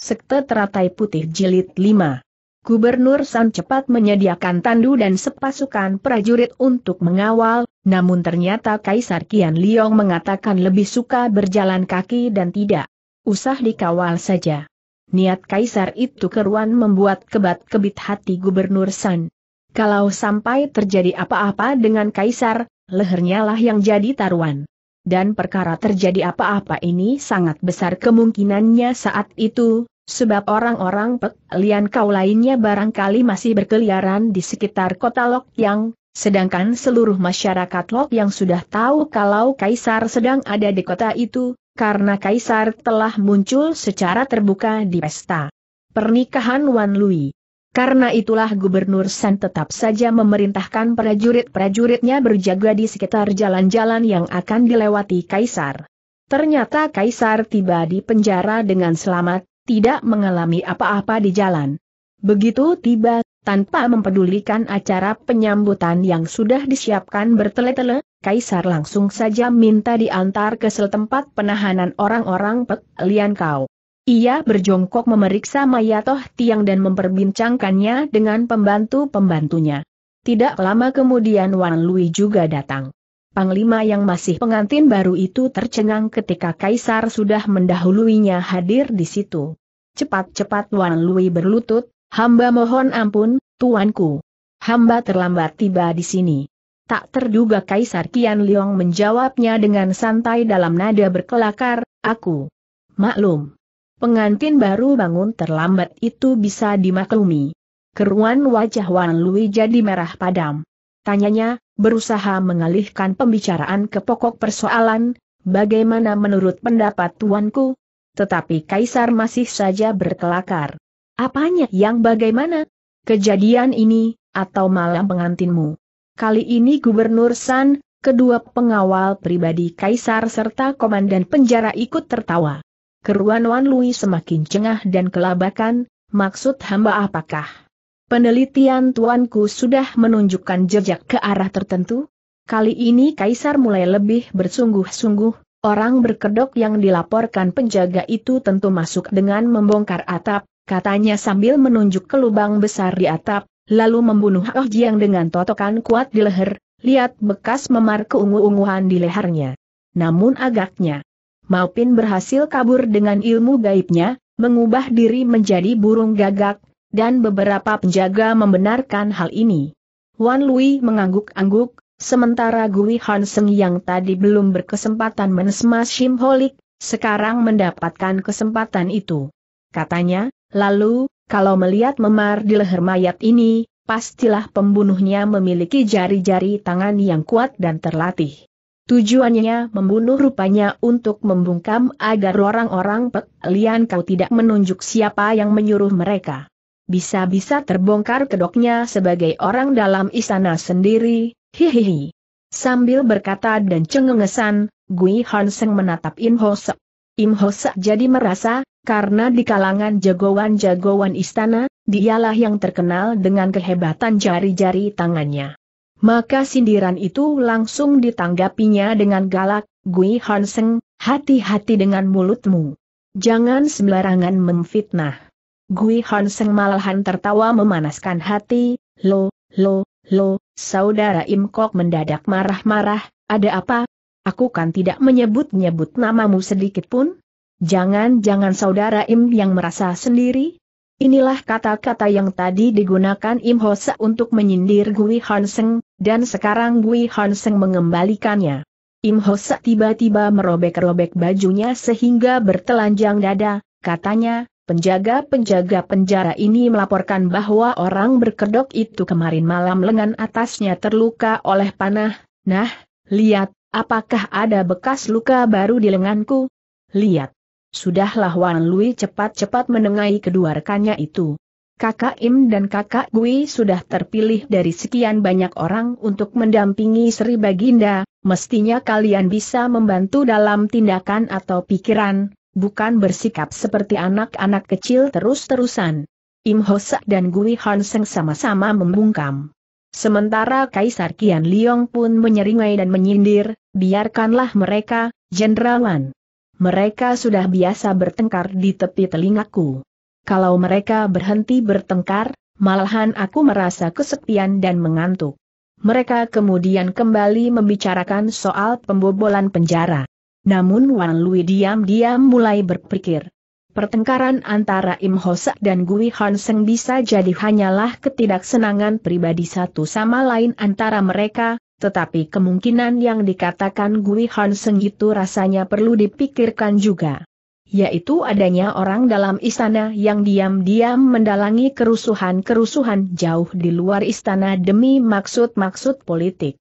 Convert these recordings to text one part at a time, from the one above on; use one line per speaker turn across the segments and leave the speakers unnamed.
Sekte Teratai Putih Jilid 5 Gubernur San cepat menyediakan tandu dan sepasukan prajurit untuk mengawal, namun ternyata Kaisar Kian Liong mengatakan lebih suka berjalan kaki dan tidak usah dikawal saja. Niat Kaisar itu keruan membuat kebat-kebit hati Gubernur San. Kalau sampai terjadi apa-apa dengan Kaisar, lehernya lah yang jadi taruhan. Dan perkara terjadi apa-apa ini sangat besar kemungkinannya saat itu, Sebab orang-orang Pek Lian Kau lainnya barangkali masih berkeliaran di sekitar kota Lok Yang, sedangkan seluruh masyarakat Lok yang sudah tahu kalau Kaisar sedang ada di kota itu, karena Kaisar telah muncul secara terbuka di pesta pernikahan Wan Lui. Karena itulah Gubernur San tetap saja memerintahkan prajurit-prajuritnya berjaga di sekitar jalan-jalan yang akan dilewati Kaisar. Ternyata Kaisar tiba di penjara dengan selamat, tidak mengalami apa-apa di jalan. Begitu tiba, tanpa mempedulikan acara penyambutan yang sudah disiapkan bertele-tele, Kaisar langsung saja minta diantar ke sel tempat penahanan orang-orang Pek Lian Kau. Ia berjongkok memeriksa Mayatoh Tiang dan memperbincangkannya dengan pembantu-pembantunya. Tidak lama kemudian Wan Lui juga datang. Panglima yang masih pengantin baru itu tercengang ketika Kaisar sudah mendahuluinya hadir di situ. Cepat-cepat Wan Lui berlutut, hamba mohon ampun, tuanku. Hamba terlambat tiba di sini. Tak terduga Kaisar Kian Liong menjawabnya dengan santai dalam nada berkelakar, aku. Maklum. Pengantin baru bangun terlambat itu bisa dimaklumi. Keruan wajah Wan Lui jadi merah padam. Tanyanya, berusaha mengalihkan pembicaraan ke pokok persoalan, bagaimana menurut pendapat tuanku? Tetapi Kaisar masih saja berkelakar. Apanya yang bagaimana? Kejadian ini, atau malam pengantinmu? Kali ini Gubernur San, kedua pengawal pribadi Kaisar serta komandan penjara ikut tertawa. Keruan Wan Lui semakin cengah dan kelabakan, maksud hamba apakah? Penelitian tuanku sudah menunjukkan jejak ke arah tertentu? Kali ini Kaisar mulai lebih bersungguh-sungguh, orang berkedok yang dilaporkan penjaga itu tentu masuk dengan membongkar atap, katanya sambil menunjuk ke lubang besar di atap, lalu membunuh Oh Jiang dengan totokan kuat di leher, lihat bekas memar keungu-unguhan di lehernya. Namun agaknya, Maupin berhasil kabur dengan ilmu gaibnya, mengubah diri menjadi burung gagak, dan beberapa penjaga membenarkan hal ini. Wan Lui mengangguk-angguk, sementara Gui Han Seng yang tadi belum berkesempatan menesma Shim Holik, sekarang mendapatkan kesempatan itu. Katanya, lalu, kalau melihat memar di leher mayat ini, pastilah pembunuhnya memiliki jari-jari tangan yang kuat dan terlatih. Tujuannya membunuh rupanya untuk membungkam agar orang-orang Pek kau tidak menunjuk siapa yang menyuruh mereka bisa-bisa terbongkar kedoknya sebagai orang dalam istana sendiri, hihihi. Sambil berkata dan cengengesan, Gui Hanseng menatap Im Hose. Im Hose jadi merasa, karena di kalangan jagoan-jagoan istana, dialah yang terkenal dengan kehebatan jari-jari tangannya. Maka sindiran itu langsung ditanggapinya dengan galak, Gui Hanseng, hati-hati dengan mulutmu. Jangan sembarangan memfitnah. Gui Hanseng malahan tertawa memanaskan hati, lo, lo, lo, saudara Im Kok mendadak marah-marah, ada apa? Aku kan tidak menyebut-nyebut namamu sedikit pun. Jangan-jangan saudara Im yang merasa sendiri? Inilah kata-kata yang tadi digunakan Im Hosa untuk menyindir Gui Hanseng, dan sekarang Gui Hanseng mengembalikannya. Im Hosa tiba-tiba merobek-robek bajunya sehingga bertelanjang dada, katanya, Penjaga-penjaga penjara ini melaporkan bahwa orang berkedok itu kemarin malam lengan atasnya terluka oleh panah. Nah, lihat, apakah ada bekas luka baru di lenganku? Lihat. Sudahlah Wan Lui cepat-cepat menengahi kedua rekannya itu. Kakak Im dan kakak Gui sudah terpilih dari sekian banyak orang untuk mendampingi Sri Baginda, mestinya kalian bisa membantu dalam tindakan atau pikiran, bukan bersikap seperti anak-anak kecil terus-terusan. Im Hosak dan Gui Hanseng sama-sama membungkam. Sementara Kaisar Kian Liong pun menyeringai dan menyindir, biarkanlah mereka, Wan. Mereka sudah biasa bertengkar di tepi telingaku. Kalau mereka berhenti bertengkar, malahan aku merasa kesepian dan mengantuk. Mereka kemudian kembali membicarakan soal pembobolan penjara. Namun Wan Lui diam-diam mulai berpikir. Pertengkaran antara Im Hosak dan Gui Hanseng bisa jadi hanyalah ketidaksenangan pribadi satu sama lain antara mereka, tetapi kemungkinan yang dikatakan Gui Hanseng itu rasanya perlu dipikirkan juga. Yaitu adanya orang dalam istana yang diam-diam mendalangi kerusuhan-kerusuhan jauh di luar istana demi maksud-maksud politik.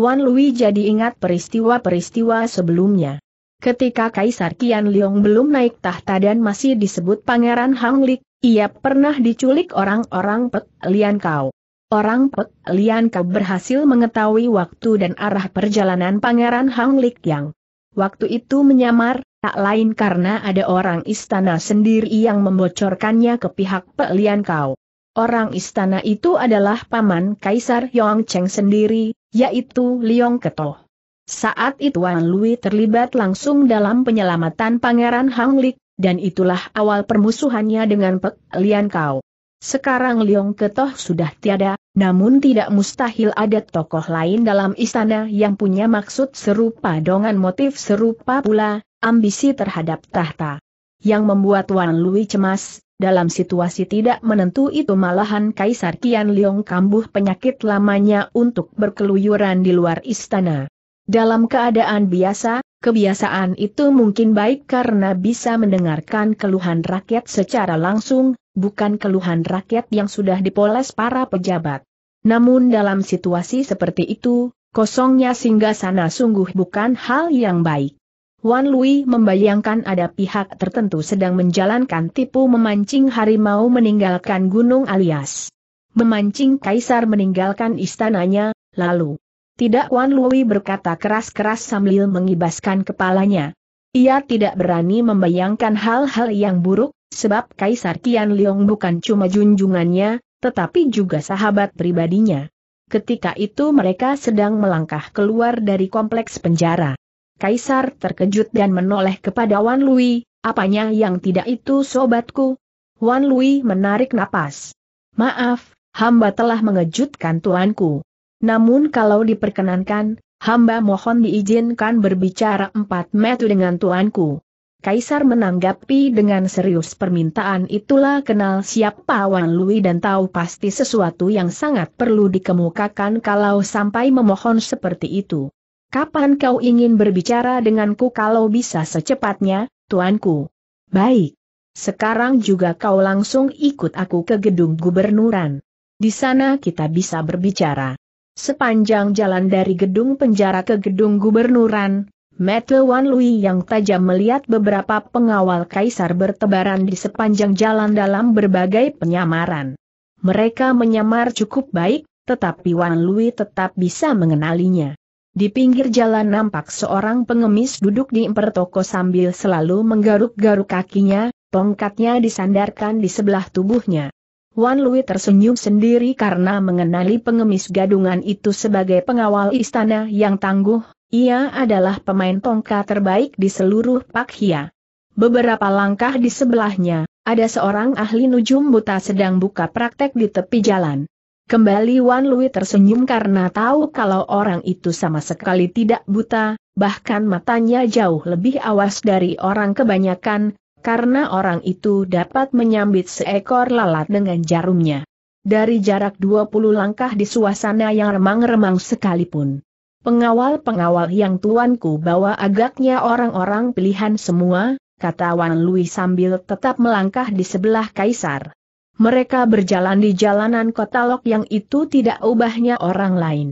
Wan Lui jadi ingat peristiwa-peristiwa sebelumnya. Ketika Kaisar Qian Liong belum naik tahta dan masih disebut Pangeran Hanglik, ia pernah diculik orang-orang Pek Lian Kau. Orang Pek Lian Kau berhasil mengetahui waktu dan arah perjalanan Pangeran Hanglik yang waktu itu menyamar, tak lain karena ada orang istana sendiri yang membocorkannya ke pihak Pek Lian Kau. Orang istana itu adalah paman Kaisar Yong Cheng sendiri, yaitu Liong Ketoh. Saat itu Wan Lui terlibat langsung dalam penyelamatan Pangeran Hang Lik, dan itulah awal permusuhannya dengan Pek Lian Kau. Sekarang Liong Ketoh sudah tiada, namun tidak mustahil ada tokoh lain dalam istana yang punya maksud serupa dengan motif serupa pula, ambisi terhadap tahta. Yang membuat Wan Lui cemas, dalam situasi tidak menentu itu malahan Kaisar Kian Liong kambuh penyakit lamanya untuk berkeluyuran di luar istana. Dalam keadaan biasa, kebiasaan itu mungkin baik karena bisa mendengarkan keluhan rakyat secara langsung, bukan keluhan rakyat yang sudah dipoles para pejabat. Namun dalam situasi seperti itu, kosongnya singgah sana sungguh bukan hal yang baik. Wan Lui membayangkan ada pihak tertentu sedang menjalankan tipu memancing harimau meninggalkan gunung alias memancing kaisar meninggalkan istananya, lalu tidak Wan Lui berkata keras-keras sambil mengibaskan kepalanya. Ia tidak berani membayangkan hal-hal yang buruk, sebab Kaisar Qian Liong bukan cuma junjungannya, tetapi juga sahabat pribadinya. Ketika itu mereka sedang melangkah keluar dari kompleks penjara. Kaisar terkejut dan menoleh kepada Wan Lui, apanya yang tidak itu sobatku? Wan Lui menarik napas. Maaf, hamba telah mengejutkan tuanku. Namun kalau diperkenankan, hamba mohon diizinkan berbicara empat metu dengan tuanku. Kaisar menanggapi dengan serius permintaan itulah kenal siapa Wan Lui dan tahu pasti sesuatu yang sangat perlu dikemukakan kalau sampai memohon seperti itu. Kapan kau ingin berbicara denganku kalau bisa secepatnya, tuanku? Baik. Sekarang juga kau langsung ikut aku ke gedung gubernuran. Di sana kita bisa berbicara. Sepanjang jalan dari gedung penjara ke gedung gubernuran, Mata Wan Lui yang tajam melihat beberapa pengawal kaisar bertebaran di sepanjang jalan dalam berbagai penyamaran. Mereka menyamar cukup baik, tetapi Wan Lui tetap bisa mengenalinya. Di pinggir jalan nampak seorang pengemis duduk di toko sambil selalu menggaruk-garuk kakinya, tongkatnya disandarkan di sebelah tubuhnya. Wan Lui tersenyum sendiri karena mengenali pengemis gadungan itu sebagai pengawal istana yang tangguh, ia adalah pemain tongkat terbaik di seluruh Pakia. Beberapa langkah di sebelahnya, ada seorang ahli nujum buta sedang buka praktek di tepi jalan. Kembali Wan Lui tersenyum karena tahu kalau orang itu sama sekali tidak buta, bahkan matanya jauh lebih awas dari orang kebanyakan, karena orang itu dapat menyambit seekor lalat dengan jarumnya. Dari jarak 20 langkah di suasana yang remang-remang sekalipun. Pengawal-pengawal yang tuanku bawa agaknya orang-orang pilihan semua, kata Wan Lui sambil tetap melangkah di sebelah kaisar. Mereka berjalan di jalanan kota Lok yang itu tidak ubahnya orang lain.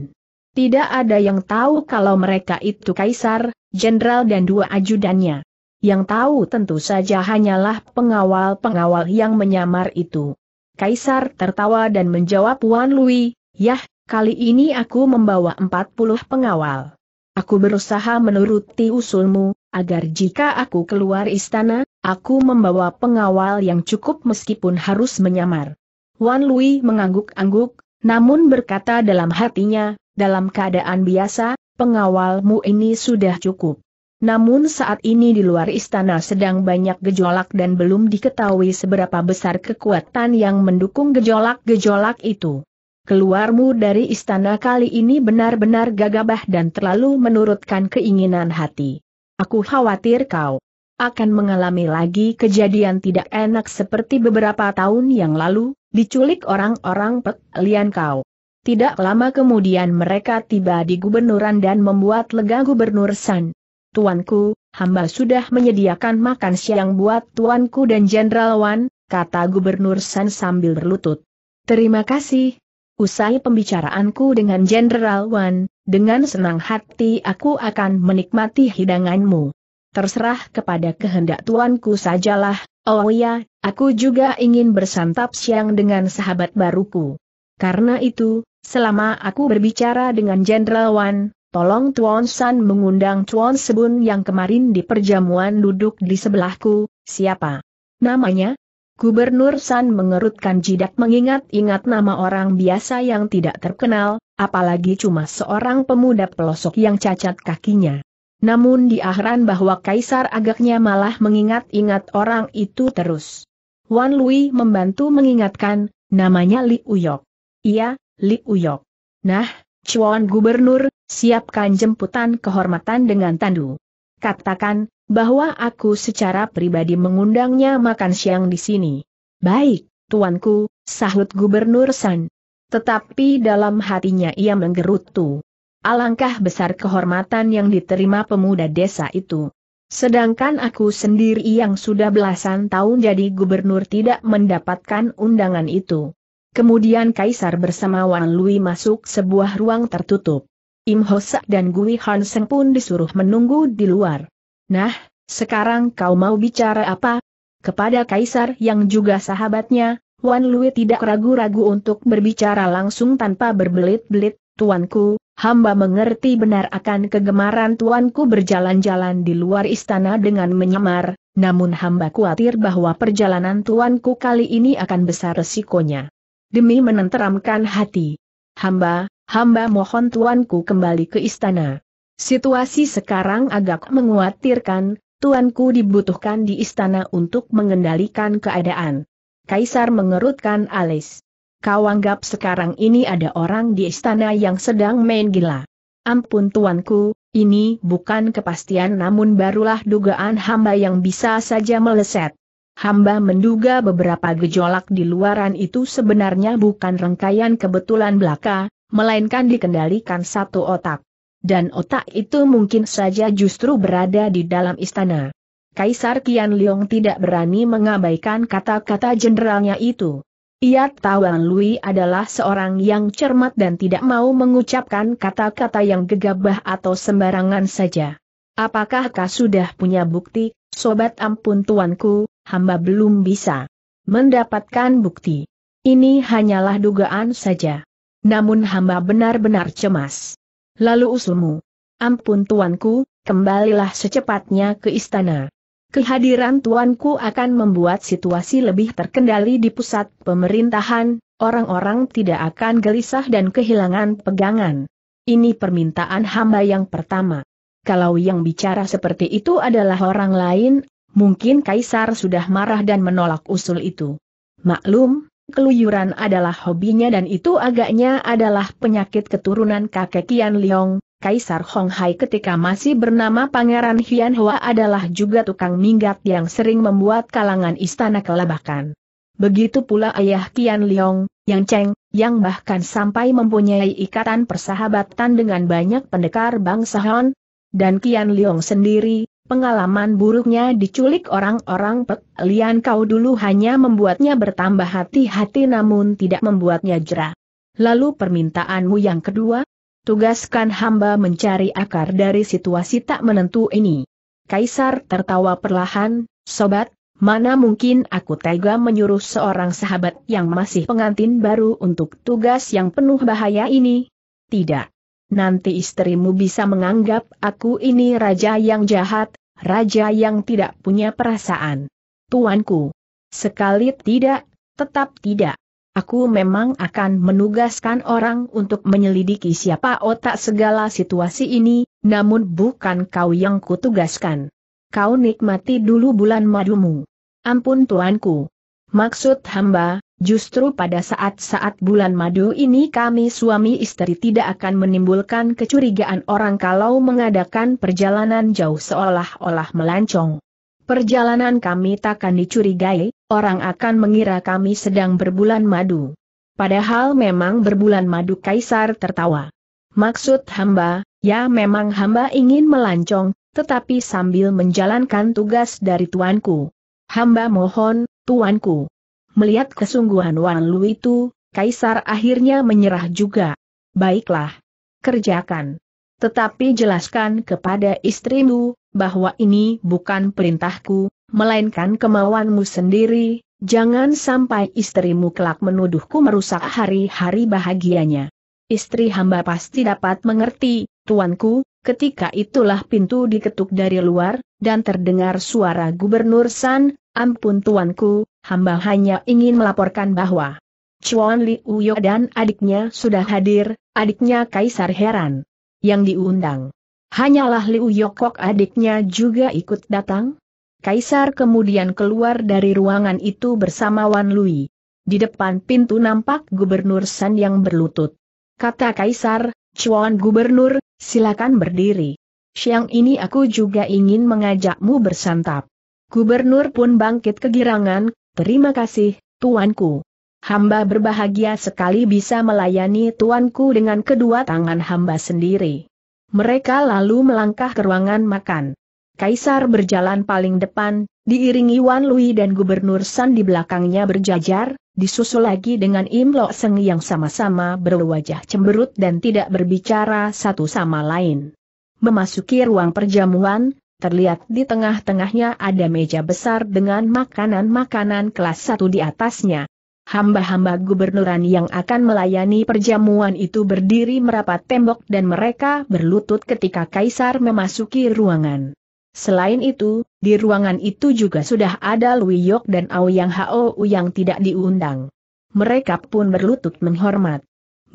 Tidak ada yang tahu kalau mereka itu kaisar, jenderal dan dua ajudannya. Yang tahu tentu saja hanyalah pengawal-pengawal yang menyamar itu. Kaisar tertawa dan menjawab Wan Lui, Yah, kali ini aku membawa 40 pengawal. Aku berusaha menuruti usulmu, agar jika aku keluar istana, aku membawa pengawal yang cukup meskipun harus menyamar. Wan Lui mengangguk-angguk, namun berkata dalam hatinya, dalam keadaan biasa, pengawalmu ini sudah cukup. Namun saat ini di luar istana sedang banyak gejolak dan belum diketahui seberapa besar kekuatan yang mendukung gejolak-gejolak itu. Keluarmu dari istana kali ini benar-benar gagabah dan terlalu menurutkan keinginan hati. Aku khawatir kau akan mengalami lagi kejadian tidak enak seperti beberapa tahun yang lalu, diculik orang-orang pelian kau. Tidak lama kemudian mereka tiba di gubernuran dan membuat lega gubernur San. Tuanku, hamba sudah menyediakan makan siang buat tuanku dan Jenderal Wan, kata Gubernur San sambil berlutut. Terima kasih. Usai pembicaraanku dengan Jenderal Wan, dengan senang hati aku akan menikmati hidanganmu. Terserah kepada kehendak tuanku sajalah, oh ya, aku juga ingin bersantap siang dengan sahabat baruku. Karena itu, selama aku berbicara dengan Jenderal Wan, Tolong Tuan San mengundang Tuan Sebun yang kemarin di perjamuan duduk di sebelahku, siapa? Namanya? Gubernur San mengerutkan jidat mengingat-ingat nama orang biasa yang tidak terkenal, apalagi cuma seorang pemuda pelosok yang cacat kakinya. Namun di akhiran bahwa Kaisar agaknya malah mengingat-ingat orang itu terus. Wan Lui membantu mengingatkan, namanya Li Uyok. Iya, Li Uyok. Nah, Cuan Gubernur, siapkan jemputan kehormatan dengan tandu. Katakan, bahwa aku secara pribadi mengundangnya makan siang di sini. Baik, tuanku, sahut Gubernur San. Tetapi dalam hatinya ia menggerutu. Alangkah besar kehormatan yang diterima pemuda desa itu. Sedangkan aku sendiri yang sudah belasan tahun jadi gubernur tidak mendapatkan undangan itu. Kemudian Kaisar bersama Wan Lui masuk sebuah ruang tertutup. Im Hosak dan Gui Hanseng pun disuruh menunggu di luar. Nah, sekarang kau mau bicara apa? Kepada Kaisar yang juga sahabatnya, Wan Lui tidak ragu-ragu untuk berbicara langsung tanpa berbelit-belit, Tuanku, hamba mengerti benar akan kegemaran Tuanku berjalan-jalan di luar istana dengan menyamar, namun hamba khawatir bahwa perjalanan Tuanku kali ini akan besar resikonya. Demi menenteramkan hati, hamba, hamba mohon tuanku kembali ke istana. Situasi sekarang agak menguatirkan, tuanku dibutuhkan di istana untuk mengendalikan keadaan. Kaisar mengerutkan alis. Kau anggap sekarang ini ada orang di istana yang sedang main gila. Ampun tuanku, ini bukan kepastian namun barulah dugaan hamba yang bisa saja meleset. Hamba menduga beberapa gejolak di luaran itu sebenarnya bukan rangkaian kebetulan belaka, melainkan dikendalikan satu otak. Dan otak itu mungkin saja justru berada di dalam istana. Kaisar Kian Leong tidak berani mengabaikan kata-kata jenderalnya itu. Ia tahu An Lui adalah seorang yang cermat dan tidak mau mengucapkan kata-kata yang gegabah atau sembarangan saja. Apakah kau sudah punya bukti, sobat ampun tuanku, hamba belum bisa mendapatkan bukti. Ini hanyalah dugaan saja. Namun hamba benar-benar cemas. Lalu usulmu. Ampun tuanku, kembalilah secepatnya ke istana. Kehadiran tuanku akan membuat situasi lebih terkendali di pusat pemerintahan, orang-orang tidak akan gelisah dan kehilangan pegangan. Ini permintaan hamba yang pertama. Kalau yang bicara seperti itu adalah orang lain, mungkin Kaisar sudah marah dan menolak usul itu. Maklum, keluyuran adalah hobinya dan itu agaknya adalah penyakit keturunan kakek Kian Liong, Kaisar Hong Hai ketika masih bernama Pangeran Hian Hua adalah juga tukang minggat yang sering membuat kalangan istana kelabakan. Begitu pula ayah Kian Liong, Yang Cheng, yang bahkan sampai mempunyai ikatan persahabatan dengan banyak pendekar bangsa Han, dan Kian Liong sendiri, Pengalaman buruknya diculik orang-orang pek, lian kau dulu hanya membuatnya bertambah hati-hati namun tidak membuatnya jera. Lalu permintaanmu yang kedua? Tugaskan hamba mencari akar dari situasi tak menentu ini. Kaisar tertawa perlahan, sobat, mana mungkin aku tega menyuruh seorang sahabat yang masih pengantin baru untuk tugas yang penuh bahaya ini? Tidak nanti istrimu bisa menganggap aku ini raja yang jahat, raja yang tidak punya perasaan. Tuanku, sekali tidak, tetap tidak. Aku memang akan menugaskan orang untuk menyelidiki siapa otak segala situasi ini, namun bukan kau yang kutugaskan. Kau nikmati dulu bulan madumu. Ampun tuanku. Maksud hamba, Justru pada saat-saat bulan madu ini kami suami istri tidak akan menimbulkan kecurigaan orang kalau mengadakan perjalanan jauh seolah-olah melancong. Perjalanan kami takkan dicurigai, orang akan mengira kami sedang berbulan madu. Padahal memang berbulan madu Kaisar tertawa. Maksud hamba, ya memang hamba ingin melancong, tetapi sambil menjalankan tugas dari tuanku. Hamba mohon, tuanku. Melihat kesungguhan Wan Lu itu, Kaisar akhirnya menyerah juga. Baiklah. Kerjakan. Tetapi jelaskan kepada istrimu, bahwa ini bukan perintahku, melainkan kemauanmu sendiri, jangan sampai istrimu kelak menuduhku merusak hari-hari bahagianya. Istri hamba pasti dapat mengerti, tuanku, ketika itulah pintu diketuk dari luar, dan terdengar suara Gubernur San, ampun tuanku, hamba hanya ingin melaporkan bahwa Chuan Li Uyo dan adiknya sudah hadir, adiknya Kaisar Heran. Yang diundang. Hanyalah Li Uyo Kok adiknya juga ikut datang? Kaisar kemudian keluar dari ruangan itu bersama Wan Lui. Di depan pintu nampak Gubernur San yang berlutut. Kata Kaisar, Chuan Gubernur, silakan berdiri. Siang ini aku juga ingin mengajakmu bersantap. Gubernur pun bangkit kegirangan, Terima kasih, tuanku. Hamba berbahagia sekali bisa melayani tuanku dengan kedua tangan hamba sendiri. Mereka lalu melangkah ke ruangan makan. Kaisar berjalan paling depan, diiringi Wan Lui dan Gubernur San di belakangnya berjajar, disusul lagi dengan Im Lo Seng yang sama-sama berwajah cemberut dan tidak berbicara satu sama lain. Memasuki ruang perjamuan, terlihat di tengah-tengahnya ada meja besar dengan makanan-makanan kelas satu di atasnya. Hamba-hamba gubernuran yang akan melayani perjamuan itu berdiri merapat tembok dan mereka berlutut ketika kaisar memasuki ruangan. Selain itu, di ruangan itu juga sudah ada Yok dan Yang Hao yang tidak diundang. Mereka pun berlutut menghormat.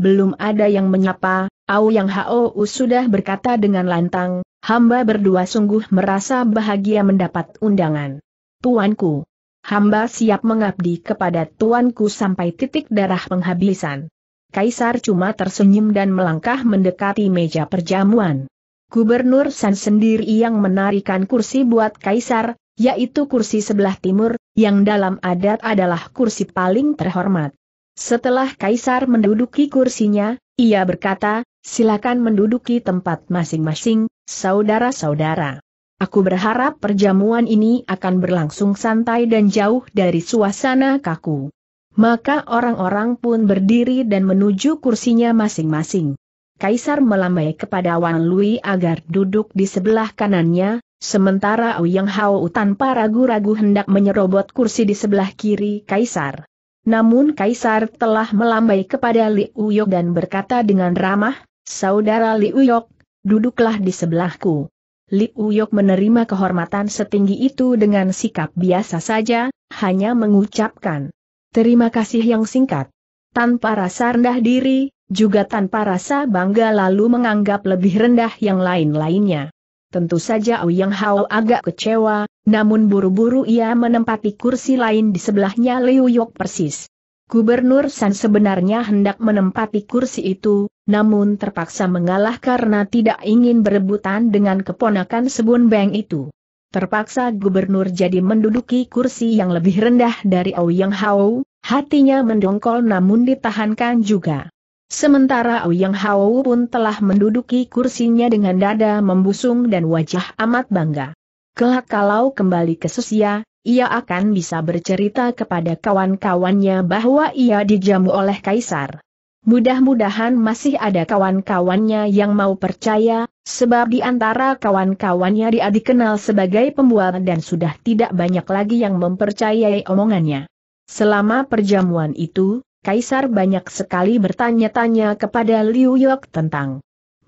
Belum ada yang menyapa, Yang Hao sudah berkata dengan lantang, Hamba berdua sungguh merasa bahagia mendapat undangan. Tuanku, hamba siap mengabdi kepada tuanku sampai titik darah penghabisan. Kaisar cuma tersenyum dan melangkah mendekati meja perjamuan. Gubernur San sendiri yang menarikan kursi buat Kaisar, yaitu kursi sebelah timur, yang dalam adat adalah kursi paling terhormat. Setelah Kaisar menduduki kursinya, ia berkata, silakan menduduki tempat masing-masing, Saudara-saudara, aku berharap perjamuan ini akan berlangsung santai dan jauh dari suasana kaku. Maka orang-orang pun berdiri dan menuju kursinya masing-masing. Kaisar melambai kepada Wan Lui agar duduk di sebelah kanannya, sementara Yang Hao tanpa ragu-ragu hendak menyerobot kursi di sebelah kiri Kaisar. Namun Kaisar telah melambai kepada Li Uyok dan berkata dengan ramah, Saudara Li Uyok, duduklah di sebelahku. Li Uyok menerima kehormatan setinggi itu dengan sikap biasa saja, hanya mengucapkan terima kasih yang singkat. Tanpa rasa rendah diri, juga tanpa rasa bangga lalu menganggap lebih rendah yang lain-lainnya. Tentu saja Ouyang Hao agak kecewa, namun buru-buru ia menempati kursi lain di sebelahnya Liu Yok persis. Gubernur San sebenarnya hendak menempati kursi itu, namun terpaksa mengalah karena tidak ingin berebutan dengan keponakan Sebun Beng itu. Terpaksa gubernur jadi menduduki kursi yang lebih rendah dari Auyang Hao, hatinya mendongkol namun ditahankan juga. Sementara Auyang Hao pun telah menduduki kursinya dengan dada membusung dan wajah amat bangga. Kelak kalau kembali ke Susia, ia akan bisa bercerita kepada kawan-kawannya bahwa ia dijamu oleh kaisar. Mudah-mudahan masih ada kawan-kawannya yang mau percaya, sebab di antara kawan-kawannya dia dikenal sebagai pembual dan sudah tidak banyak lagi yang mempercayai omongannya. Selama perjamuan itu, Kaisar banyak sekali bertanya-tanya kepada Liu Yok tentang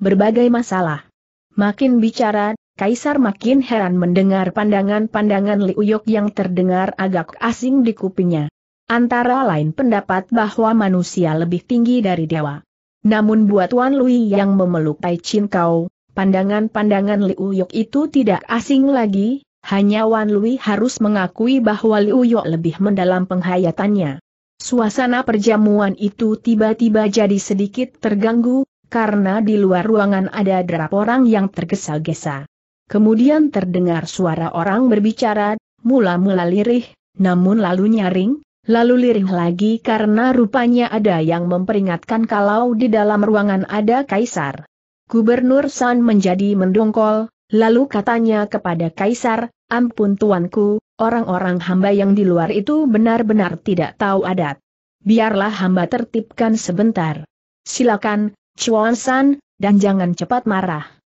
berbagai masalah. Makin bicara, Kaisar makin heran mendengar pandangan-pandangan Liu Yok yang terdengar agak asing di kupingnya. Antara lain pendapat bahwa manusia lebih tinggi dari dewa. Namun buat Wan Lui yang memelukai Chin Kau, pandangan-pandangan Liu Yok itu tidak asing lagi, hanya Wan Lui harus mengakui bahwa Liu Yok lebih mendalam penghayatannya. Suasana perjamuan itu tiba-tiba jadi sedikit terganggu, karena di luar ruangan ada derap orang yang tergesa-gesa. Kemudian terdengar suara orang berbicara, mula-mula lirih, namun lalu nyaring, lalu lirih lagi karena rupanya ada yang memperingatkan kalau di dalam ruangan ada kaisar. Gubernur San menjadi mendongkol, lalu katanya kepada kaisar, ampun tuanku, orang-orang hamba yang di luar itu benar-benar tidak tahu adat. Biarlah hamba tertipkan sebentar. Silakan, Chuan San, dan jangan cepat marah.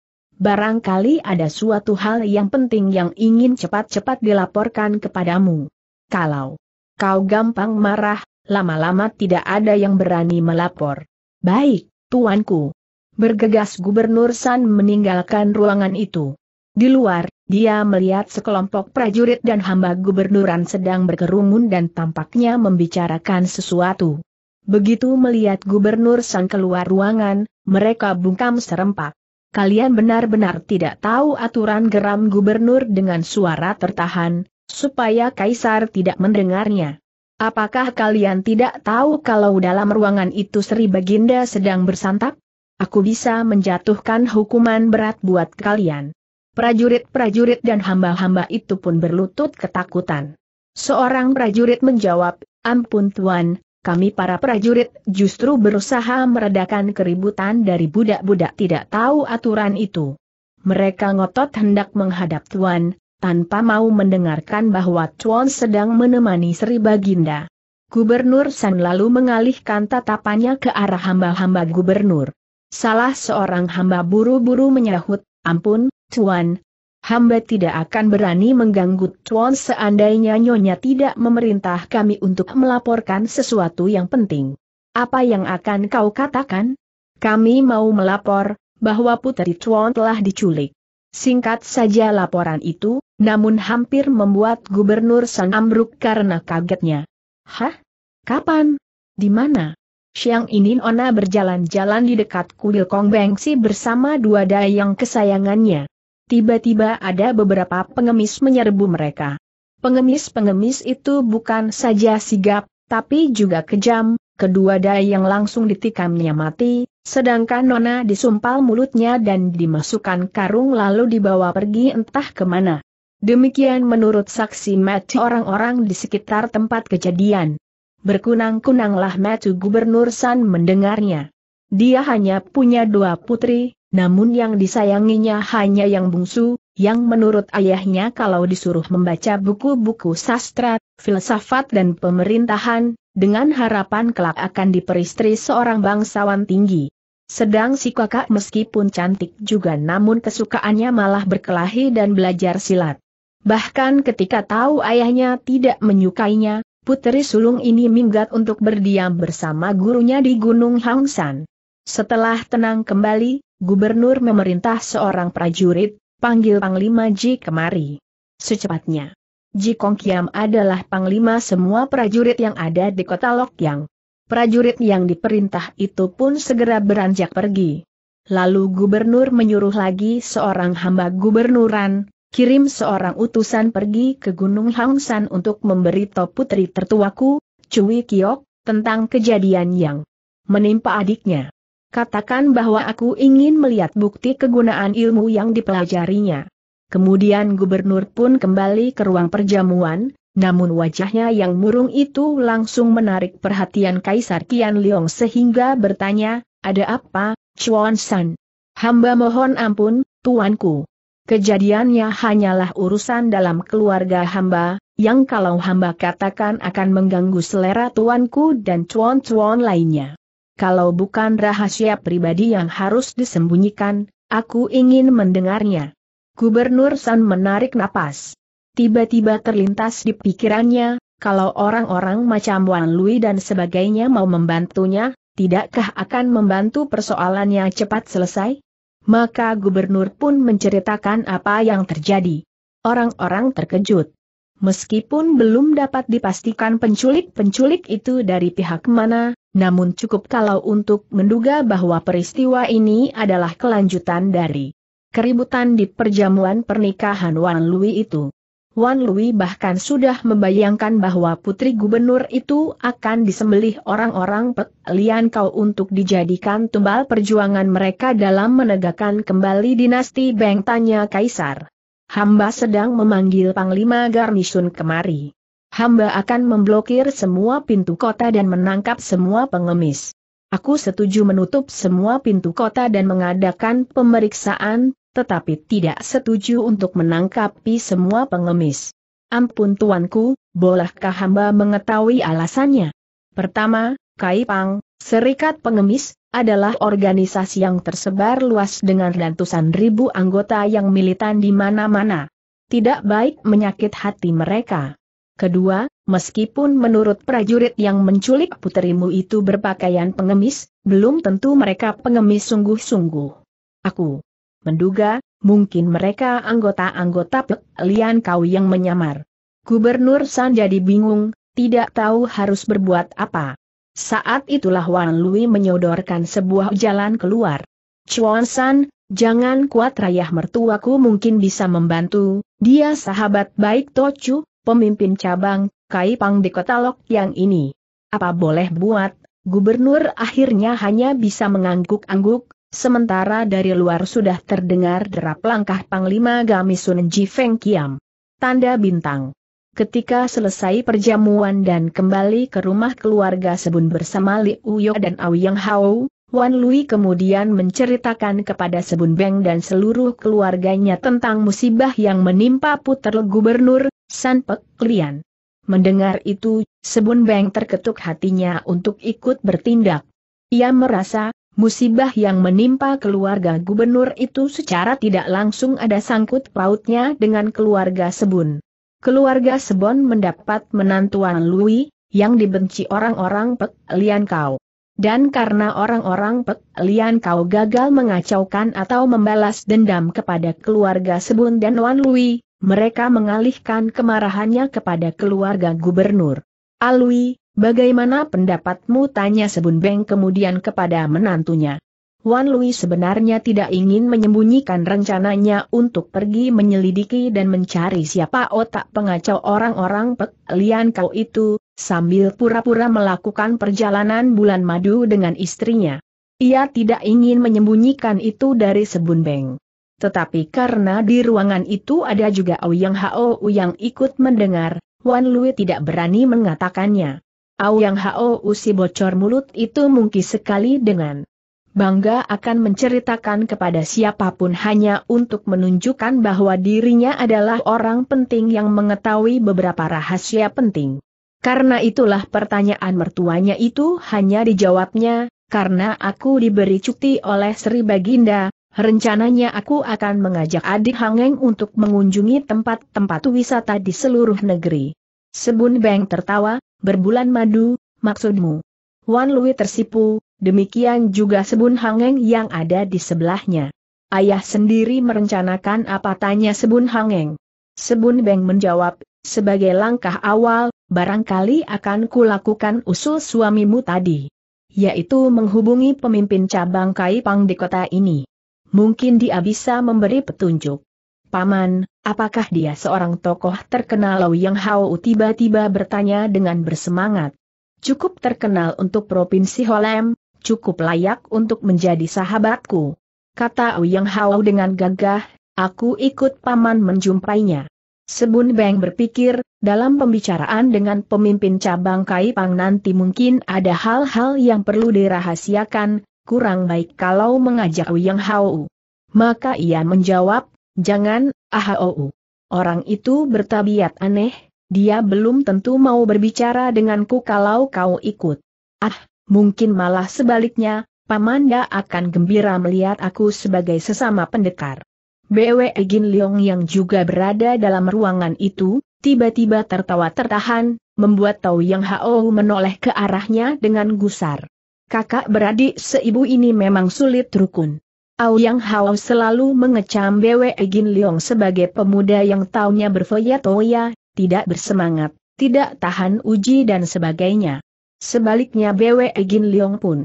Barangkali ada suatu hal yang penting yang ingin cepat-cepat dilaporkan kepadamu. Kalau kau gampang marah, lama-lama tidak ada yang berani melapor. Baik, tuanku. Bergegas Gubernur San meninggalkan ruangan itu. Di luar, dia melihat sekelompok prajurit dan hamba gubernuran sedang berkerumun dan tampaknya membicarakan sesuatu. Begitu melihat Gubernur San keluar ruangan, mereka bungkam serempak kalian benar-benar tidak tahu aturan geram gubernur dengan suara tertahan, supaya kaisar tidak mendengarnya. Apakah kalian tidak tahu kalau dalam ruangan itu Sri Baginda sedang bersantap? Aku bisa menjatuhkan hukuman berat buat kalian. Prajurit-prajurit dan hamba-hamba itu pun berlutut ketakutan. Seorang prajurit menjawab, ampun tuan, kami para prajurit justru berusaha meredakan keributan dari budak-budak tidak tahu aturan itu. Mereka ngotot hendak menghadap Tuan, tanpa mau mendengarkan bahwa Tuan sedang menemani Sri Baginda. Gubernur San lalu mengalihkan tatapannya ke arah hamba-hamba gubernur. Salah seorang hamba buru-buru menyahut, ampun, Tuan, hamba tidak akan berani mengganggu Tuan seandainya Nyonya tidak memerintah kami untuk melaporkan sesuatu yang penting. Apa yang akan kau katakan? Kami mau melapor, bahwa Putri Tuan telah diculik. Singkat saja laporan itu, namun hampir membuat Gubernur San ambruk karena kagetnya. Hah? Kapan? Di mana? Siang ini Ona berjalan-jalan di dekat kuil Kong Bengsi bersama dua dayang kesayangannya tiba-tiba ada beberapa pengemis menyerbu mereka. Pengemis-pengemis itu bukan saja sigap, tapi juga kejam, kedua dai yang langsung ditikamnya mati, sedangkan Nona disumpal mulutnya dan dimasukkan karung lalu dibawa pergi entah kemana. Demikian menurut saksi mati orang-orang di sekitar tempat kejadian. Berkunang-kunanglah Metu Gubernur San mendengarnya. Dia hanya punya dua putri, namun yang disayanginya hanya yang bungsu, yang menurut ayahnya kalau disuruh membaca buku-buku sastra, filsafat dan pemerintahan, dengan harapan kelak akan diperistri seorang bangsawan tinggi. Sedang si kakak meskipun cantik juga namun kesukaannya malah berkelahi dan belajar silat. Bahkan ketika tahu ayahnya tidak menyukainya, putri sulung ini minggat untuk berdiam bersama gurunya di Gunung Hangsan. Setelah tenang kembali, Gubernur memerintah seorang prajurit, panggil Panglima Ji kemari. Secepatnya. Ji Kong Kiam adalah panglima semua prajurit yang ada di kota Lokyang. Prajurit yang diperintah itu pun segera beranjak pergi. Lalu gubernur menyuruh lagi seorang hamba gubernuran, kirim seorang utusan pergi ke Gunung Hangsan untuk memberi memberitahu putri tertuaku, Cui Kiok, tentang kejadian yang menimpa adiknya. Katakan bahwa aku ingin melihat bukti kegunaan ilmu yang dipelajarinya. Kemudian gubernur pun kembali ke ruang perjamuan, namun wajahnya yang murung itu langsung menarik perhatian Kaisar Kian Leong sehingga bertanya, ada apa, Chuan San? Hamba mohon ampun, tuanku. Kejadiannya hanyalah urusan dalam keluarga hamba, yang kalau hamba katakan akan mengganggu selera tuanku dan cuan-cuan lainnya kalau bukan rahasia pribadi yang harus disembunyikan, aku ingin mendengarnya. Gubernur San menarik napas. Tiba-tiba terlintas di pikirannya, kalau orang-orang macam Wan Lui dan sebagainya mau membantunya, tidakkah akan membantu persoalannya cepat selesai? Maka gubernur pun menceritakan apa yang terjadi. Orang-orang terkejut. Meskipun belum dapat dipastikan penculik-penculik itu dari pihak mana, namun cukup kalau untuk menduga bahwa peristiwa ini adalah kelanjutan dari keributan di perjamuan pernikahan Wan Lui itu. Wan Lui bahkan sudah membayangkan bahwa putri gubernur itu akan disembelih orang-orang pelian Kau untuk dijadikan tumbal perjuangan mereka dalam menegakkan kembali dinasti Beng Tanya Kaisar hamba sedang memanggil Panglima Garnisun kemari. Hamba akan memblokir semua pintu kota dan menangkap semua pengemis. Aku setuju menutup semua pintu kota dan mengadakan pemeriksaan, tetapi tidak setuju untuk menangkapi semua pengemis. Ampun tuanku, bolehkah hamba mengetahui alasannya? Pertama, Kaipang, Serikat Pengemis, adalah organisasi yang tersebar luas dengan ratusan ribu anggota yang militan di mana-mana. Tidak baik menyakit hati mereka. Kedua, meskipun menurut prajurit yang menculik puterimu itu berpakaian pengemis, belum tentu mereka pengemis sungguh-sungguh. Aku menduga, mungkin mereka anggota-anggota Lian Kau yang menyamar. Gubernur San jadi bingung, tidak tahu harus berbuat apa. Saat itulah Wan Lui menyodorkan sebuah jalan keluar. Chuan San, jangan kuat rayah mertuaku mungkin bisa membantu, dia sahabat baik Tochu, pemimpin cabang, Kai Pang di kota Lok yang ini. Apa boleh buat, gubernur akhirnya hanya bisa mengangguk-angguk, sementara dari luar sudah terdengar derap langkah Panglima Gamisun Ji Feng Kiam. Tanda bintang. Ketika selesai perjamuan dan kembali ke rumah keluarga Sebun bersama Liu Uyo dan Aoyang Hao, Wan Lui kemudian menceritakan kepada Sebun Beng dan seluruh keluarganya tentang musibah yang menimpa puter gubernur, San Pek Lian. Mendengar itu, Sebun Beng terketuk hatinya untuk ikut bertindak. Ia merasa, musibah yang menimpa keluarga gubernur itu secara tidak langsung ada sangkut pautnya dengan keluarga Sebun keluarga Sebon mendapat menantuan Lui, yang dibenci orang-orang Pek Lian Kau. Dan karena orang-orang Pek Lian Kau gagal mengacaukan atau membalas dendam kepada keluarga Sebon dan Wan Lui, mereka mengalihkan kemarahannya kepada keluarga gubernur. Alui, ah, bagaimana pendapatmu? Tanya Sebon Beng kemudian kepada menantunya. Wan Lui sebenarnya tidak ingin menyembunyikan rencananya untuk pergi menyelidiki dan mencari siapa otak pengacau orang-orang Pek Lian Kau itu, sambil pura-pura melakukan perjalanan bulan madu dengan istrinya. Ia tidak ingin menyembunyikan itu dari Sebun Beng. Tetapi karena di ruangan itu ada juga Yang Hao yang ikut mendengar, Wan Lui tidak berani mengatakannya. Ouyang Hao si bocor mulut itu mungkin sekali dengan bangga akan menceritakan kepada siapapun hanya untuk menunjukkan bahwa dirinya adalah orang penting yang mengetahui beberapa rahasia penting. Karena itulah pertanyaan mertuanya itu hanya dijawabnya, karena aku diberi cuti oleh Sri Baginda, rencananya aku akan mengajak adik Hangeng untuk mengunjungi tempat-tempat wisata di seluruh negeri. Sebun Beng tertawa, berbulan madu, maksudmu? Wan Lui tersipu, demikian juga Sebun Hangeng yang ada di sebelahnya. Ayah sendiri merencanakan apa tanya Sebun Hangeng. Sebun Beng menjawab, sebagai langkah awal, barangkali akan kulakukan usul suamimu tadi. Yaitu menghubungi pemimpin cabang Kaipang di kota ini. Mungkin dia bisa memberi petunjuk. Paman, apakah dia seorang tokoh terkenal Lau Yang Hao tiba-tiba bertanya dengan bersemangat. Cukup terkenal untuk Provinsi Holem, cukup layak untuk menjadi sahabatku. Kata Uyang Hao dengan gagah, aku ikut paman menjumpainya. Sebun Beng berpikir, dalam pembicaraan dengan pemimpin cabang Kaipang nanti mungkin ada hal-hal yang perlu dirahasiakan, kurang baik kalau mengajak Uyang Hao. Maka ia menjawab, jangan, Ahao. Orang itu bertabiat aneh, dia belum tentu mau berbicara denganku kalau kau ikut. Ah, mungkin malah sebaliknya, Pamanda akan gembira melihat aku sebagai sesama pendekar. BW Gin Leong yang juga berada dalam ruangan itu, tiba-tiba tertawa tertahan, membuat Tau Yang Hao menoleh ke arahnya dengan gusar. Kakak beradik seibu ini memang sulit rukun. Au Yang Hao selalu mengecam BW Gin Leong sebagai pemuda yang taunya berfoya-toya, tidak bersemangat, tidak tahan uji dan sebagainya. Sebaliknya BW Egin Leong pun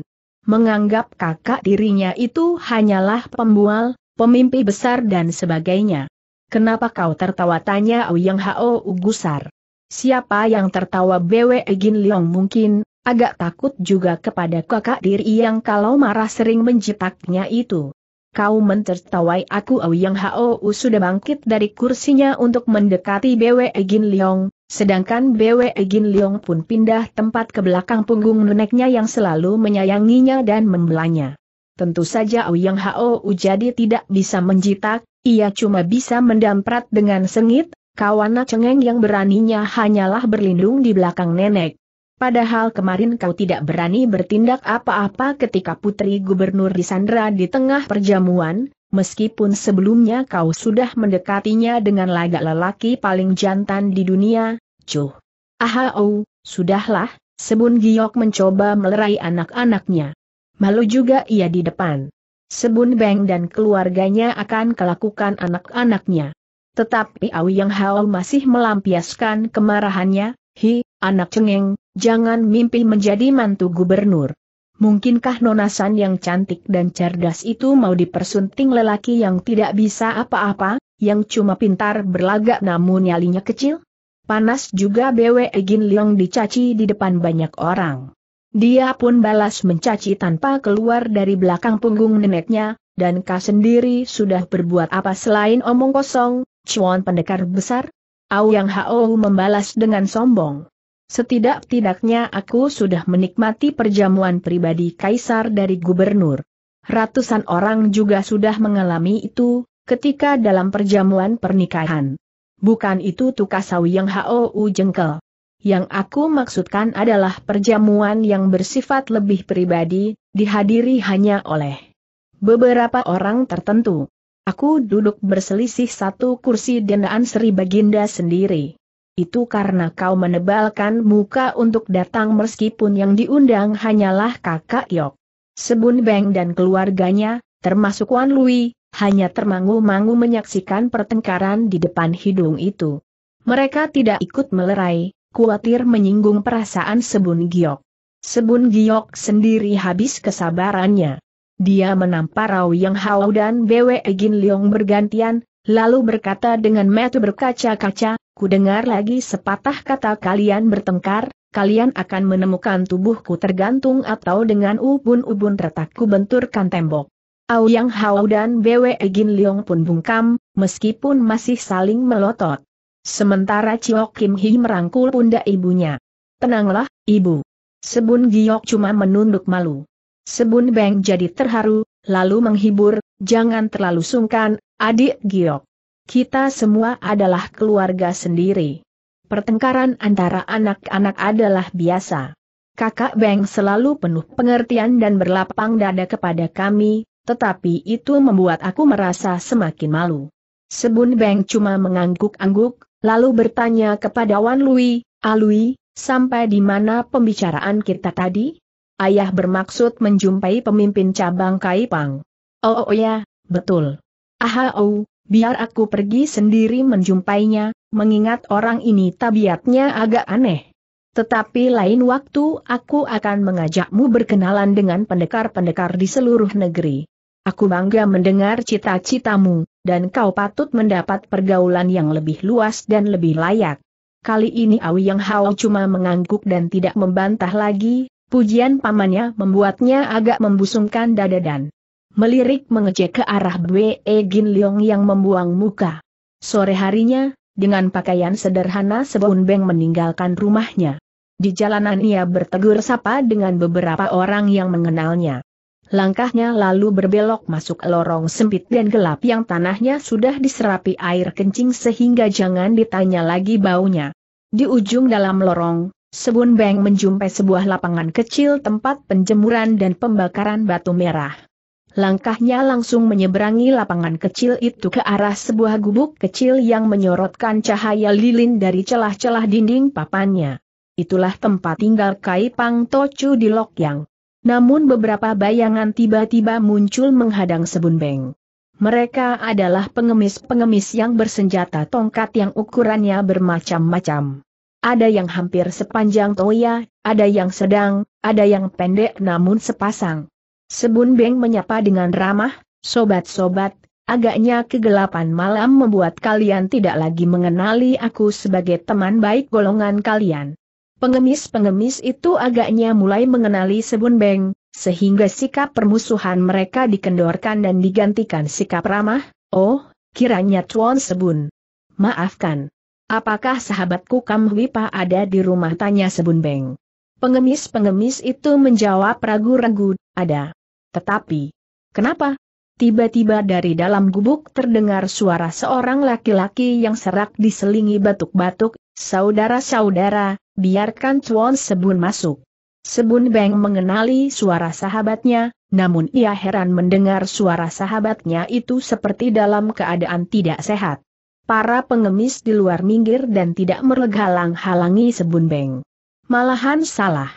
menganggap kakak dirinya itu hanyalah pembual, pemimpi besar dan sebagainya. Kenapa kau tertawa tanya Ouyang Hao Ugusar? Siapa yang tertawa BW Egin Leong mungkin, agak takut juga kepada kakak diri yang kalau marah sering menjitaknya itu. Kau mentertawai aku Ouyang Hao U sudah bangkit dari kursinya untuk mendekati BW Egin Leong, Sedangkan Bwe Gin Leong pun pindah tempat ke belakang punggung neneknya yang selalu menyayanginya dan membelanya. Tentu saja Ouyang Hao jadi tidak bisa menjitak, ia cuma bisa mendamprat dengan sengit, kawana cengeng yang beraninya hanyalah berlindung di belakang nenek. Padahal kemarin kau tidak berani bertindak apa-apa ketika putri gubernur disandra di tengah perjamuan, Meskipun sebelumnya kau sudah mendekatinya dengan lagak lelaki paling jantan di dunia, cuh. Ahau, oh, sudahlah, Sebun Giok mencoba melerai anak-anaknya. Malu juga ia di depan. Sebun Beng dan keluarganya akan kelakukan anak-anaknya. Tetapi Awi Yang Hao masih melampiaskan kemarahannya, Hi, anak cengeng, jangan mimpi menjadi mantu gubernur. Mungkinkah nonasan yang cantik dan cerdas itu mau dipersunting lelaki yang tidak bisa apa-apa, yang cuma pintar berlagak namun nyalinya kecil? Panas juga BW Gin Leong dicaci di depan banyak orang. Dia pun balas mencaci tanpa keluar dari belakang punggung neneknya, dan kau sendiri sudah berbuat apa selain omong kosong, cuan pendekar besar? Au Yang Hao membalas dengan sombong. Setidak-tidaknya aku sudah menikmati perjamuan pribadi kaisar dari gubernur. Ratusan orang juga sudah mengalami itu, ketika dalam perjamuan pernikahan. Bukan itu Tukasawi yang HOU jengkel. Yang aku maksudkan adalah perjamuan yang bersifat lebih pribadi, dihadiri hanya oleh beberapa orang tertentu. Aku duduk berselisih satu kursi denaan Sri Baginda sendiri. Itu karena kau menebalkan muka untuk datang meskipun yang diundang hanyalah kakak Yok. Sebun Beng dan keluarganya, termasuk Wan Lui, hanya termangu-mangu menyaksikan pertengkaran di depan hidung itu. Mereka tidak ikut melerai, khawatir menyinggung perasaan Sebun Giok. Sebun Giok sendiri habis kesabarannya. Dia menampar Rao Yang Hao dan Bwe Gin Leong bergantian, lalu berkata dengan metu berkaca-kaca, ku dengar lagi sepatah kata kalian bertengkar, kalian akan menemukan tubuhku tergantung atau dengan ubun-ubun retakku benturkan tembok. yang Hao dan Bwe Gin Leong pun bungkam, meskipun masih saling melotot. Sementara Chiok Kim Hee merangkul pundak ibunya. Tenanglah, ibu. Sebun Giok cuma menunduk malu. Sebun Beng jadi terharu, lalu menghibur, jangan terlalu sungkan, Adik Giok. Kita semua adalah keluarga sendiri. Pertengkaran antara anak-anak adalah biasa. Kakak Beng selalu penuh pengertian dan berlapang dada kepada kami, tetapi itu membuat aku merasa semakin malu. Sebun Beng cuma mengangguk-angguk, lalu bertanya kepada Wan Lui, Alui, ah sampai di mana pembicaraan kita tadi? Ayah bermaksud menjumpai pemimpin cabang Kaipang. Oh, oh ya, betul. Ahau, oh, biar aku pergi sendiri menjumpainya, mengingat orang ini tabiatnya agak aneh. Tetapi lain waktu aku akan mengajakmu berkenalan dengan pendekar-pendekar di seluruh negeri. Aku bangga mendengar cita-citamu, dan kau patut mendapat pergaulan yang lebih luas dan lebih layak. Kali ini Awi Yang Hao cuma mengangguk dan tidak membantah lagi, pujian pamannya membuatnya agak membusungkan dada dan melirik mengecek ke arah Bwe Gin Leong yang membuang muka. Sore harinya, dengan pakaian sederhana Sebun Beng meninggalkan rumahnya. Di jalanan ia bertegur sapa dengan beberapa orang yang mengenalnya. Langkahnya lalu berbelok masuk lorong sempit dan gelap yang tanahnya sudah diserapi air kencing sehingga jangan ditanya lagi baunya. Di ujung dalam lorong, Sebun Beng menjumpai sebuah lapangan kecil tempat penjemuran dan pembakaran batu merah. Langkahnya langsung menyeberangi lapangan kecil itu ke arah sebuah gubuk kecil yang menyorotkan cahaya lilin dari celah-celah dinding papannya. Itulah tempat tinggal Kai Pang Tochu di Lokyang. Namun beberapa bayangan tiba-tiba muncul menghadang Sebun Beng. Mereka adalah pengemis-pengemis yang bersenjata tongkat yang ukurannya bermacam-macam. Ada yang hampir sepanjang toya, ada yang sedang, ada yang pendek namun sepasang. Sebun Beng menyapa dengan ramah, sobat-sobat, agaknya kegelapan malam membuat kalian tidak lagi mengenali aku sebagai teman baik golongan kalian. Pengemis-pengemis itu agaknya mulai mengenali Sebun Beng, sehingga sikap permusuhan mereka dikendorkan dan digantikan sikap ramah, oh, kiranya Tuan Sebun. Maafkan. Apakah sahabatku Kam Wipa ada di rumah tanya Sebun Beng? Pengemis-pengemis itu menjawab ragu-ragu, ada. Tetapi, kenapa? Tiba-tiba dari dalam gubuk terdengar suara seorang laki-laki yang serak diselingi batuk-batuk, Saudara-saudara, biarkan Chuan Sebun masuk. Sebun Beng mengenali suara sahabatnya, namun ia heran mendengar suara sahabatnya itu seperti dalam keadaan tidak sehat. Para pengemis di luar minggir dan tidak merenghalang-halangi Sebun Beng. Malahan salah.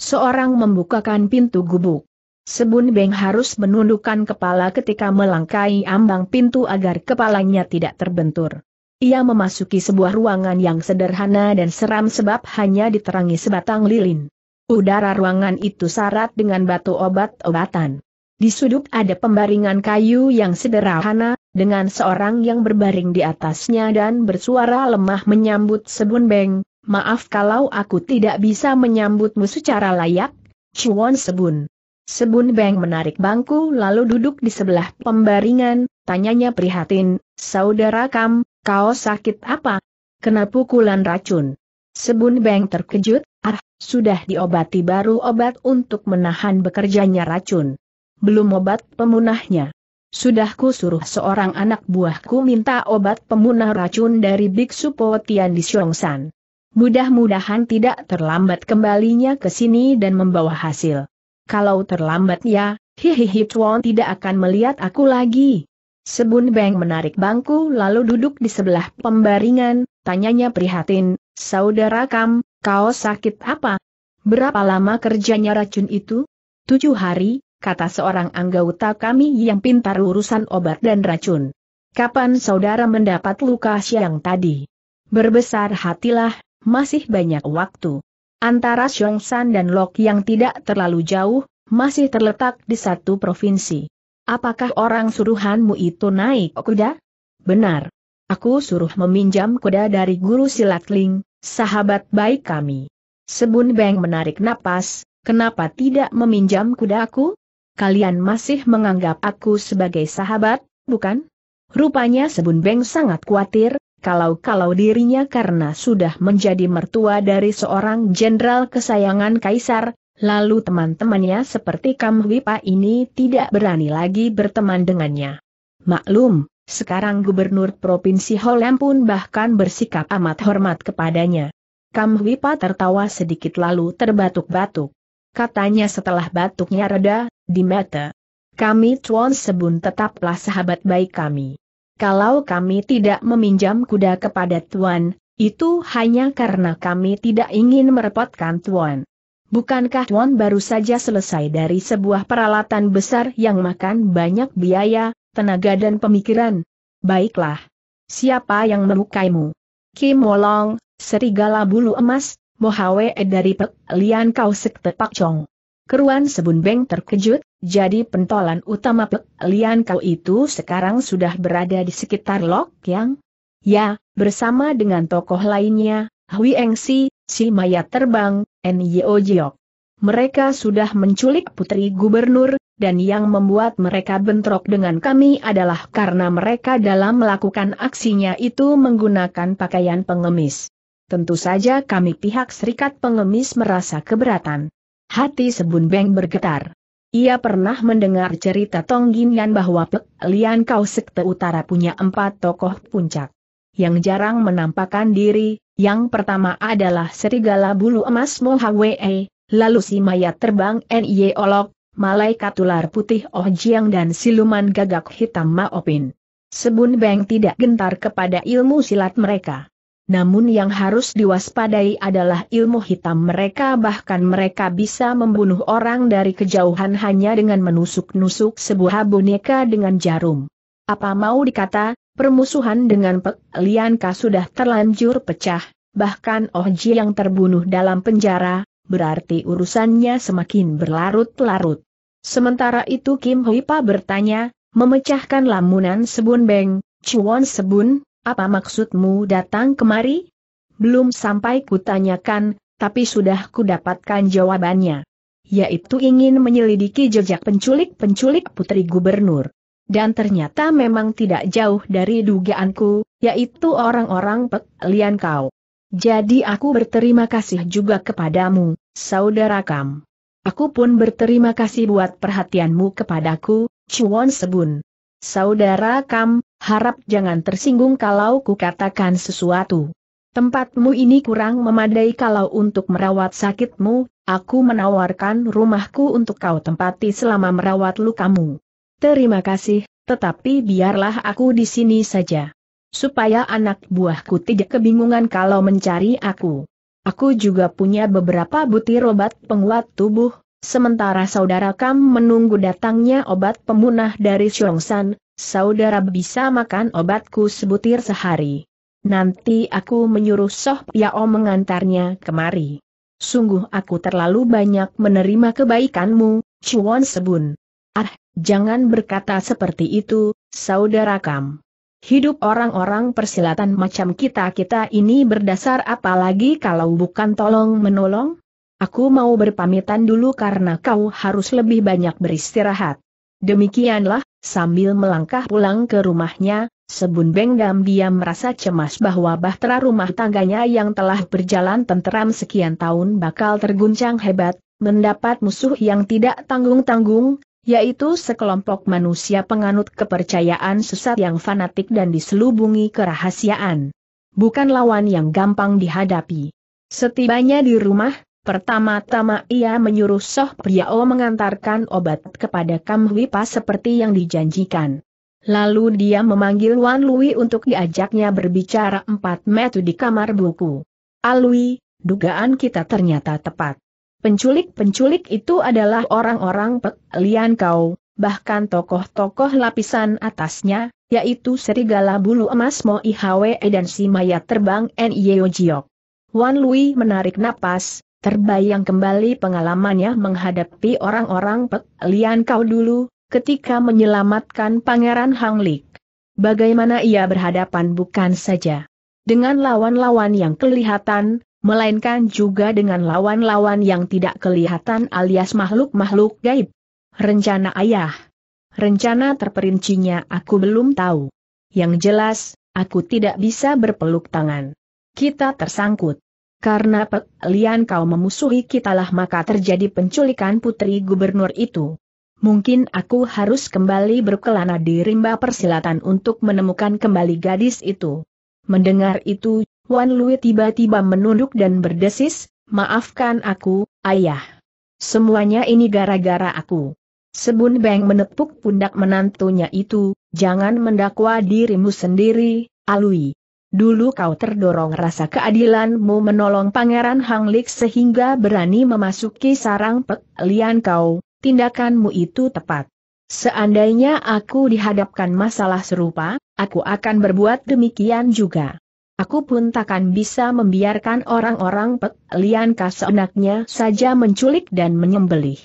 Seorang membukakan pintu gubuk. Sebun Beng harus menundukkan kepala ketika melangkai ambang pintu agar kepalanya tidak terbentur. Ia memasuki sebuah ruangan yang sederhana dan seram sebab hanya diterangi sebatang lilin. Udara ruangan itu sarat dengan batu obat-obatan. Di sudut ada pembaringan kayu yang sederhana, dengan seorang yang berbaring di atasnya dan bersuara lemah menyambut Sebun Beng, maaf kalau aku tidak bisa menyambutmu secara layak, Cuan Sebun. Sebun Beng menarik bangku lalu duduk di sebelah pembaringan, tanyanya prihatin, Saudara Kam, kau sakit apa? Kena pukulan racun. Sebun Beng terkejut, ah, sudah diobati baru obat untuk menahan bekerjanya racun. Belum obat pemunahnya. Sudah ku suruh seorang anak buahku minta obat pemunah racun dari Biksu Potian di Siongsan. Mudah-mudahan tidak terlambat kembalinya ke sini dan membawa hasil kalau terlambat ya, hihihi Chuan tidak akan melihat aku lagi. Sebun Beng menarik bangku lalu duduk di sebelah pembaringan, tanyanya prihatin, Saudara Kam, kau sakit apa? Berapa lama kerjanya racun itu? Tujuh hari, kata seorang anggota kami yang pintar urusan obat dan racun. Kapan saudara mendapat luka siang tadi? Berbesar hatilah, masih banyak waktu. Antara Xiongshan dan Lok yang tidak terlalu jauh, masih terletak di satu provinsi. Apakah orang suruhanmu itu naik kuda? Benar. Aku suruh meminjam kuda dari guru silat Ling, sahabat baik kami. Sebun Beng menarik napas, kenapa tidak meminjam kudaku? Kalian masih menganggap aku sebagai sahabat, bukan? Rupanya Sebun Beng sangat khawatir, kalau-kalau dirinya karena sudah menjadi mertua dari seorang jenderal kesayangan kaisar, lalu teman-temannya seperti Kamwipa ini tidak berani lagi berteman dengannya. Maklum, sekarang gubernur Provinsi Holem pun bahkan bersikap amat hormat kepadanya. Kamwipa tertawa sedikit lalu terbatuk-batuk. Katanya setelah batuknya reda, di mata. Kami Tuan Sebun tetaplah sahabat baik kami kalau kami tidak meminjam kuda kepada Tuan, itu hanya karena kami tidak ingin merepotkan Tuan. Bukankah Tuan baru saja selesai dari sebuah peralatan besar yang makan banyak biaya, tenaga dan pemikiran? Baiklah. Siapa yang melukaimu? Kim Wolong, serigala bulu emas, Mohawe dari Pek Lian Kau Sekte Pak Chong. Keruan Sebun Beng terkejut, jadi pentolan utama Pek Lian Kau itu sekarang sudah berada di sekitar Lok Yang? Ya, bersama dengan tokoh lainnya, Hui Engsi, si Maya terbang, Nyo Jiok. Mereka sudah menculik putri gubernur, dan yang membuat mereka bentrok dengan kami adalah karena mereka dalam melakukan aksinya itu menggunakan pakaian pengemis. Tentu saja kami pihak serikat pengemis merasa keberatan. Hati Sebun Beng bergetar. Ia pernah mendengar cerita Tong Yan bahwa Pek Lian Kau Sekte Utara punya empat tokoh puncak. Yang jarang menampakkan diri, yang pertama adalah Serigala Bulu Emas Mohawee, lalu si mayat terbang Nye Olok, malaikat ular putih Oh Jiang dan siluman gagak hitam Maopin. Sebun Beng tidak gentar kepada ilmu silat mereka. Namun yang harus diwaspadai adalah ilmu hitam mereka bahkan mereka bisa membunuh orang dari kejauhan hanya dengan menusuk-nusuk sebuah boneka dengan jarum. Apa mau dikata, permusuhan dengan Pek Lianka sudah terlanjur pecah, bahkan Oh Ji yang terbunuh dalam penjara, berarti urusannya semakin berlarut-larut. Sementara itu Kim Hui Pa bertanya, memecahkan lamunan Sebun Beng, cuon Sebun, apa maksudmu datang kemari? Belum sampai kutanyakan, tapi sudah kudapatkan jawabannya. Yaitu ingin menyelidiki jejak penculik-penculik putri gubernur. Dan ternyata memang tidak jauh dari dugaanku, yaitu orang-orang lian kau. Jadi aku berterima kasih juga kepadamu, saudara Kam. Aku pun berterima kasih buat perhatianmu kepadaku, Cuan Sebun. Saudara Kam, harap jangan tersinggung kalau kukatakan sesuatu. Tempatmu ini kurang memadai kalau untuk merawat sakitmu, aku menawarkan rumahku untuk kau tempati selama merawat lukamu. Terima kasih, tetapi biarlah aku di sini saja. Supaya anak buahku tidak kebingungan kalau mencari aku. Aku juga punya beberapa butir obat penguat tubuh, sementara saudara kamu menunggu datangnya obat pemunah dari San, saudara bisa makan obatku sebutir sehari. Nanti aku menyuruh Soh Piao mengantarnya kemari. Sungguh aku terlalu banyak menerima kebaikanmu, Chuan Sebun. Ah, jangan berkata seperti itu, saudara Kam. Hidup orang-orang persilatan macam kita-kita ini berdasar apalagi kalau bukan tolong-menolong? Aku mau berpamitan dulu karena kau harus lebih banyak beristirahat. Demikianlah, Sambil melangkah pulang ke rumahnya, Sebun benggam dia merasa cemas bahwa bahtera rumah tangganya yang telah berjalan tenteram sekian tahun bakal terguncang hebat, mendapat musuh yang tidak tanggung-tanggung, yaitu sekelompok manusia penganut kepercayaan sesat yang fanatik dan diselubungi kerahasiaan. Bukan lawan yang gampang dihadapi. Setibanya di rumah, Pertama-tama ia menyuruh Soh Priyao mengantarkan obat kepada Kam Wipa seperti yang dijanjikan. Lalu dia memanggil Wan Lui untuk diajaknya berbicara empat metu di kamar buku. Alui, dugaan kita ternyata tepat. Penculik-penculik itu adalah orang-orang pelian kau, bahkan tokoh-tokoh lapisan atasnya, yaitu Serigala Bulu Emas Mo Ihwe dan Si Maya Terbang N.I.O. Jiok. Wan Lui menarik napas, Terbayang kembali pengalamannya menghadapi orang-orang Pek Lian Kau dulu, ketika menyelamatkan Pangeran Hang Lik. Bagaimana ia berhadapan bukan saja dengan lawan-lawan yang kelihatan, melainkan juga dengan lawan-lawan yang tidak kelihatan alias makhluk-makhluk gaib. Rencana ayah. Rencana terperincinya aku belum tahu. Yang jelas, aku tidak bisa berpeluk tangan. Kita tersangkut. Karena pelian kau memusuhi kitalah maka terjadi penculikan putri gubernur itu. Mungkin aku harus kembali berkelana di rimba persilatan untuk menemukan kembali gadis itu. Mendengar itu, Wan Lui tiba-tiba menunduk dan berdesis, maafkan aku, ayah. Semuanya ini gara-gara aku. Sebun Beng menepuk pundak menantunya itu, jangan mendakwa dirimu sendiri, Alui. Dulu kau terdorong rasa keadilanmu menolong Pangeran Hanglik sehingga berani memasuki sarang pelian kau, tindakanmu itu tepat. Seandainya aku dihadapkan masalah serupa, aku akan berbuat demikian juga. Aku pun takkan bisa membiarkan orang-orang pelian kasenaknya saja menculik dan menyembelih.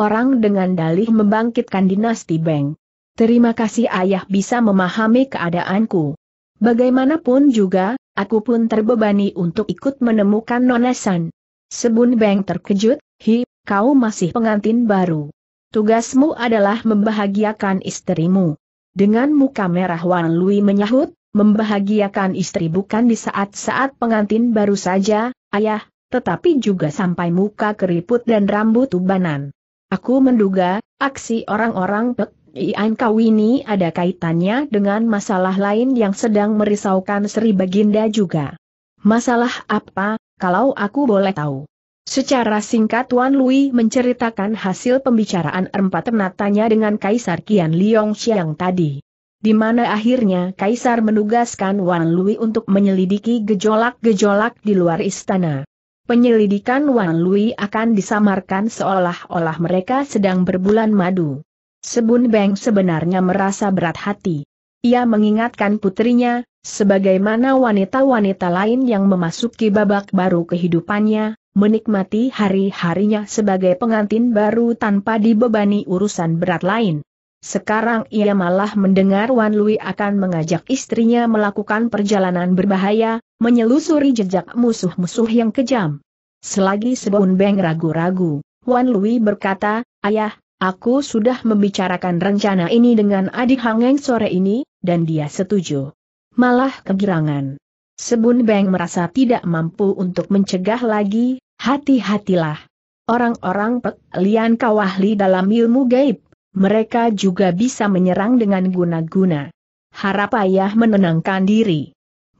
Orang dengan dalih membangkitkan dinasti Beng. Terima kasih ayah bisa memahami keadaanku. Bagaimanapun juga, aku pun terbebani untuk ikut menemukan Nonesan. Sebun Beng terkejut, Hi, kau masih pengantin baru. Tugasmu adalah membahagiakan istrimu. Dengan muka merah Wan Lui menyahut, membahagiakan istri bukan di saat-saat pengantin baru saja, ayah, tetapi juga sampai muka keriput dan rambut ubanan. Aku menduga, aksi orang-orang pek Ian Kau ini ada kaitannya dengan masalah lain yang sedang merisaukan Sri Baginda juga. Masalah apa, kalau aku boleh tahu? Secara singkat Tuan Lui menceritakan hasil pembicaraan empat penatanya dengan Kaisar Kian Liong Xiang tadi. Di mana akhirnya Kaisar menugaskan Wan Lui untuk menyelidiki gejolak-gejolak di luar istana. Penyelidikan Wan Lui akan disamarkan seolah-olah mereka sedang berbulan madu. Sebun Beng sebenarnya merasa berat hati. Ia mengingatkan putrinya, sebagaimana wanita-wanita lain yang memasuki babak baru kehidupannya, menikmati hari-harinya sebagai pengantin baru tanpa dibebani urusan berat lain. Sekarang ia malah mendengar Wan Lui akan mengajak istrinya melakukan perjalanan berbahaya, menyelusuri jejak musuh-musuh yang kejam. Selagi Sebun Beng ragu-ragu, Wan Lui berkata, Ayah, Aku sudah membicarakan rencana ini dengan adik Hangeng sore ini, dan dia setuju. Malah kegirangan. Sebun Beng merasa tidak mampu untuk mencegah lagi, hati-hatilah. Orang-orang Pek Lian Kawahli dalam ilmu gaib, mereka juga bisa menyerang dengan guna-guna. Harap ayah menenangkan diri.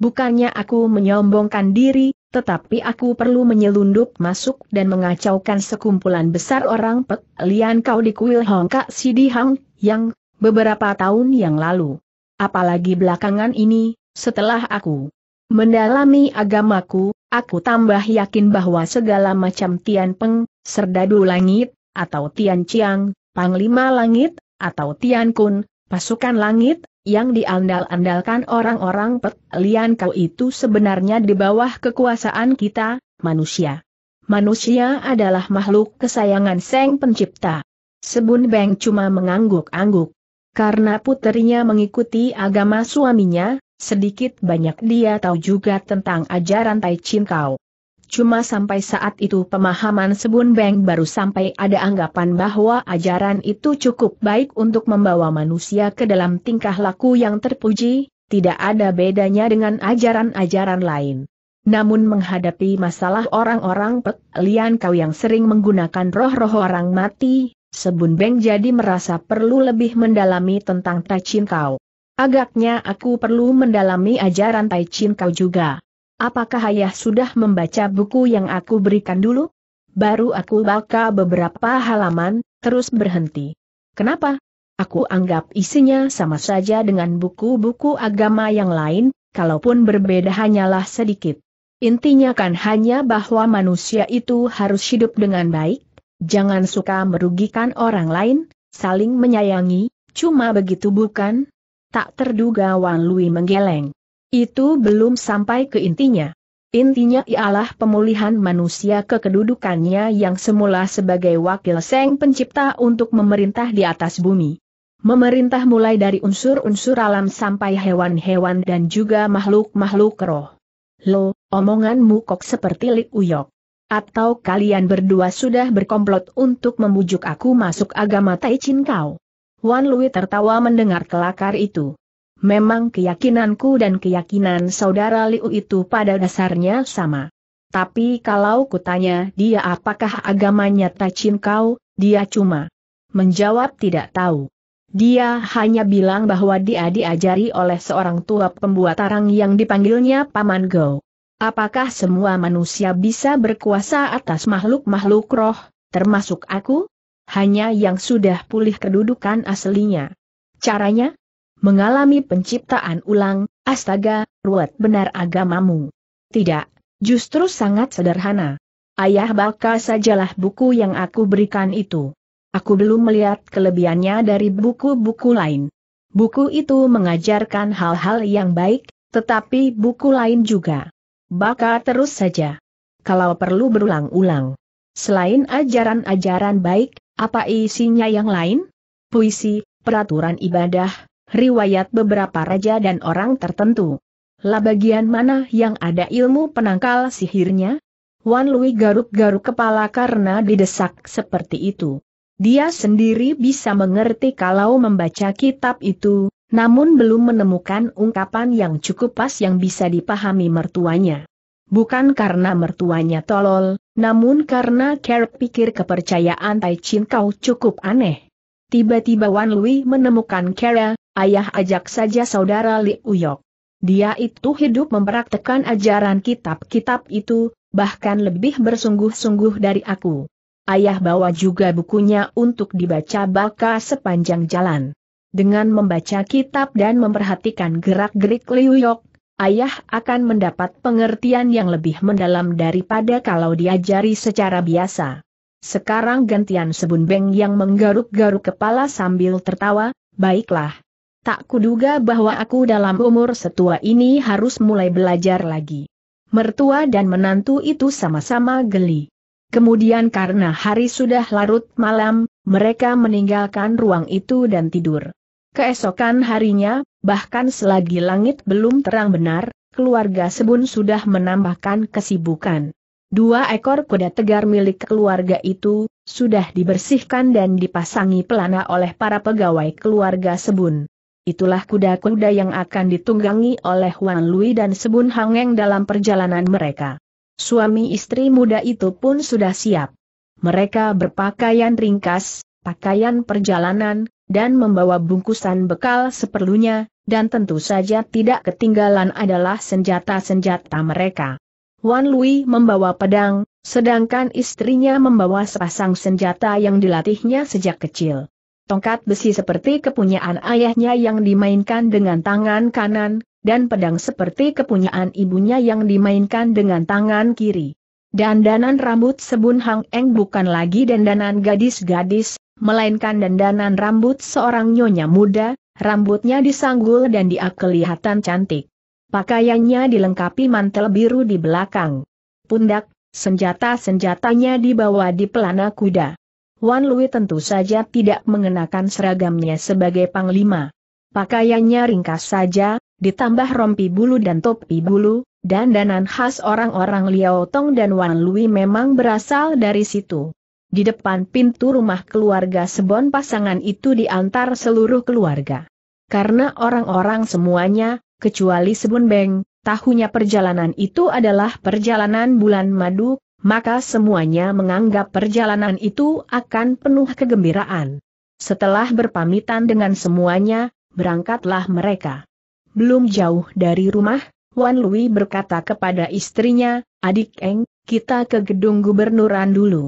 Bukannya aku menyombongkan diri, tetapi aku perlu menyelundup masuk dan mengacaukan sekumpulan besar orang pek lian kau di kuil Hong Kak Sidi Hang, yang, beberapa tahun yang lalu. Apalagi belakangan ini, setelah aku mendalami agamaku, aku tambah yakin bahwa segala macam Tian Peng, Serdadu Langit, atau Tian Chiang, Panglima Langit, atau Tian Kun, pasukan langit, yang diandal-andalkan orang-orang Lian kau itu sebenarnya di bawah kekuasaan kita, manusia. Manusia adalah makhluk kesayangan Seng Pencipta. Sebun Beng cuma mengangguk-angguk. Karena puterinya mengikuti agama suaminya, sedikit banyak dia tahu juga tentang ajaran Tai Chin Kau. Cuma sampai saat itu pemahaman Sebun Beng baru sampai ada anggapan bahwa ajaran itu cukup baik untuk membawa manusia ke dalam tingkah laku yang terpuji, tidak ada bedanya dengan ajaran-ajaran lain. Namun menghadapi masalah orang-orang Pek Lian Kau yang sering menggunakan roh-roh orang mati, Sebun Beng jadi merasa perlu lebih mendalami tentang Chin Kau. Agaknya aku perlu mendalami ajaran Tai Chin Kau juga. Apakah ayah sudah membaca buku yang aku berikan dulu? Baru aku baca beberapa halaman, terus berhenti. Kenapa? Aku anggap isinya sama saja dengan buku-buku agama yang lain, kalaupun berbeda hanyalah sedikit. Intinya kan hanya bahwa manusia itu harus hidup dengan baik, jangan suka merugikan orang lain, saling menyayangi, cuma begitu bukan? Tak terduga Wan Lui menggeleng. Itu belum sampai ke intinya. Intinya ialah pemulihan manusia ke kedudukannya yang semula sebagai wakil Seng Pencipta untuk memerintah di atas bumi. Memerintah mulai dari unsur-unsur alam sampai hewan-hewan dan juga makhluk-makhluk roh. Lo, omonganmu kok seperti Lik Uyok. Atau kalian berdua sudah berkomplot untuk membujuk aku masuk agama Taichin kau? Wan Lui tertawa mendengar kelakar itu. Memang keyakinanku dan keyakinan saudara Liu itu pada dasarnya sama. Tapi kalau kutanya dia apakah agamanya tacin kau, dia cuma menjawab tidak tahu. Dia hanya bilang bahwa dia diajari oleh seorang tua pembuat arang yang dipanggilnya Paman Go. Apakah semua manusia bisa berkuasa atas makhluk-makhluk roh, termasuk aku? Hanya yang sudah pulih kedudukan aslinya. Caranya? mengalami penciptaan ulang, astaga, ruwet benar agamamu. Tidak, justru sangat sederhana. Ayah bakal sajalah buku yang aku berikan itu. Aku belum melihat kelebihannya dari buku-buku lain. Buku itu mengajarkan hal-hal yang baik, tetapi buku lain juga. Baka terus saja. Kalau perlu berulang-ulang. Selain ajaran-ajaran baik, apa isinya yang lain? Puisi, peraturan ibadah, riwayat beberapa raja dan orang tertentu. Lah bagian mana yang ada ilmu penangkal sihirnya? Wan Lui garuk-garuk kepala karena didesak seperti itu. Dia sendiri bisa mengerti kalau membaca kitab itu, namun belum menemukan ungkapan yang cukup pas yang bisa dipahami mertuanya. Bukan karena mertuanya tolol, namun karena Cara pikir kepercayaan Tai Chin Kau cukup aneh. Tiba-tiba Wan Lui menemukan Cara ayah ajak saja saudara Li Uyok. Dia itu hidup mempraktekkan ajaran kitab-kitab itu, bahkan lebih bersungguh-sungguh dari aku. Ayah bawa juga bukunya untuk dibaca baka sepanjang jalan. Dengan membaca kitab dan memperhatikan gerak-gerik Li Uyok, ayah akan mendapat pengertian yang lebih mendalam daripada kalau diajari secara biasa. Sekarang gantian Sebun Beng yang menggaruk-garuk kepala sambil tertawa, baiklah, tak kuduga bahwa aku dalam umur setua ini harus mulai belajar lagi. Mertua dan menantu itu sama-sama geli. Kemudian karena hari sudah larut malam, mereka meninggalkan ruang itu dan tidur. Keesokan harinya, bahkan selagi langit belum terang benar, keluarga Sebun sudah menambahkan kesibukan. Dua ekor kuda tegar milik keluarga itu, sudah dibersihkan dan dipasangi pelana oleh para pegawai keluarga Sebun. Itulah kuda-kuda yang akan ditunggangi oleh Wan Lui dan Sebun Hangeng dalam perjalanan mereka. Suami istri muda itu pun sudah siap. Mereka berpakaian ringkas, pakaian perjalanan, dan membawa bungkusan bekal seperlunya, dan tentu saja tidak ketinggalan adalah senjata-senjata mereka. Wan Lui membawa pedang, sedangkan istrinya membawa sepasang senjata yang dilatihnya sejak kecil tongkat besi seperti kepunyaan ayahnya yang dimainkan dengan tangan kanan, dan pedang seperti kepunyaan ibunya yang dimainkan dengan tangan kiri. Dandanan rambut Sebun Hang Eng bukan lagi dandanan gadis-gadis, melainkan dandanan rambut seorang nyonya muda, rambutnya disanggul dan dia kelihatan cantik. Pakaiannya dilengkapi mantel biru di belakang. Pundak, senjata-senjatanya dibawa di pelana kuda. Wan Lui tentu saja tidak mengenakan seragamnya sebagai panglima. Pakaiannya ringkas saja, ditambah rompi bulu dan topi bulu, dan danan khas orang-orang Liao Tong dan Wan Lui memang berasal dari situ. Di depan pintu rumah keluarga Sebon pasangan itu diantar seluruh keluarga. Karena orang-orang semuanya, kecuali Sebon Beng, tahunya perjalanan itu adalah perjalanan bulan madu, maka semuanya menganggap perjalanan itu akan penuh kegembiraan. Setelah berpamitan dengan semuanya, berangkatlah mereka. Belum jauh dari rumah, Wan Lui berkata kepada istrinya, Adik Eng, kita ke gedung gubernuran dulu.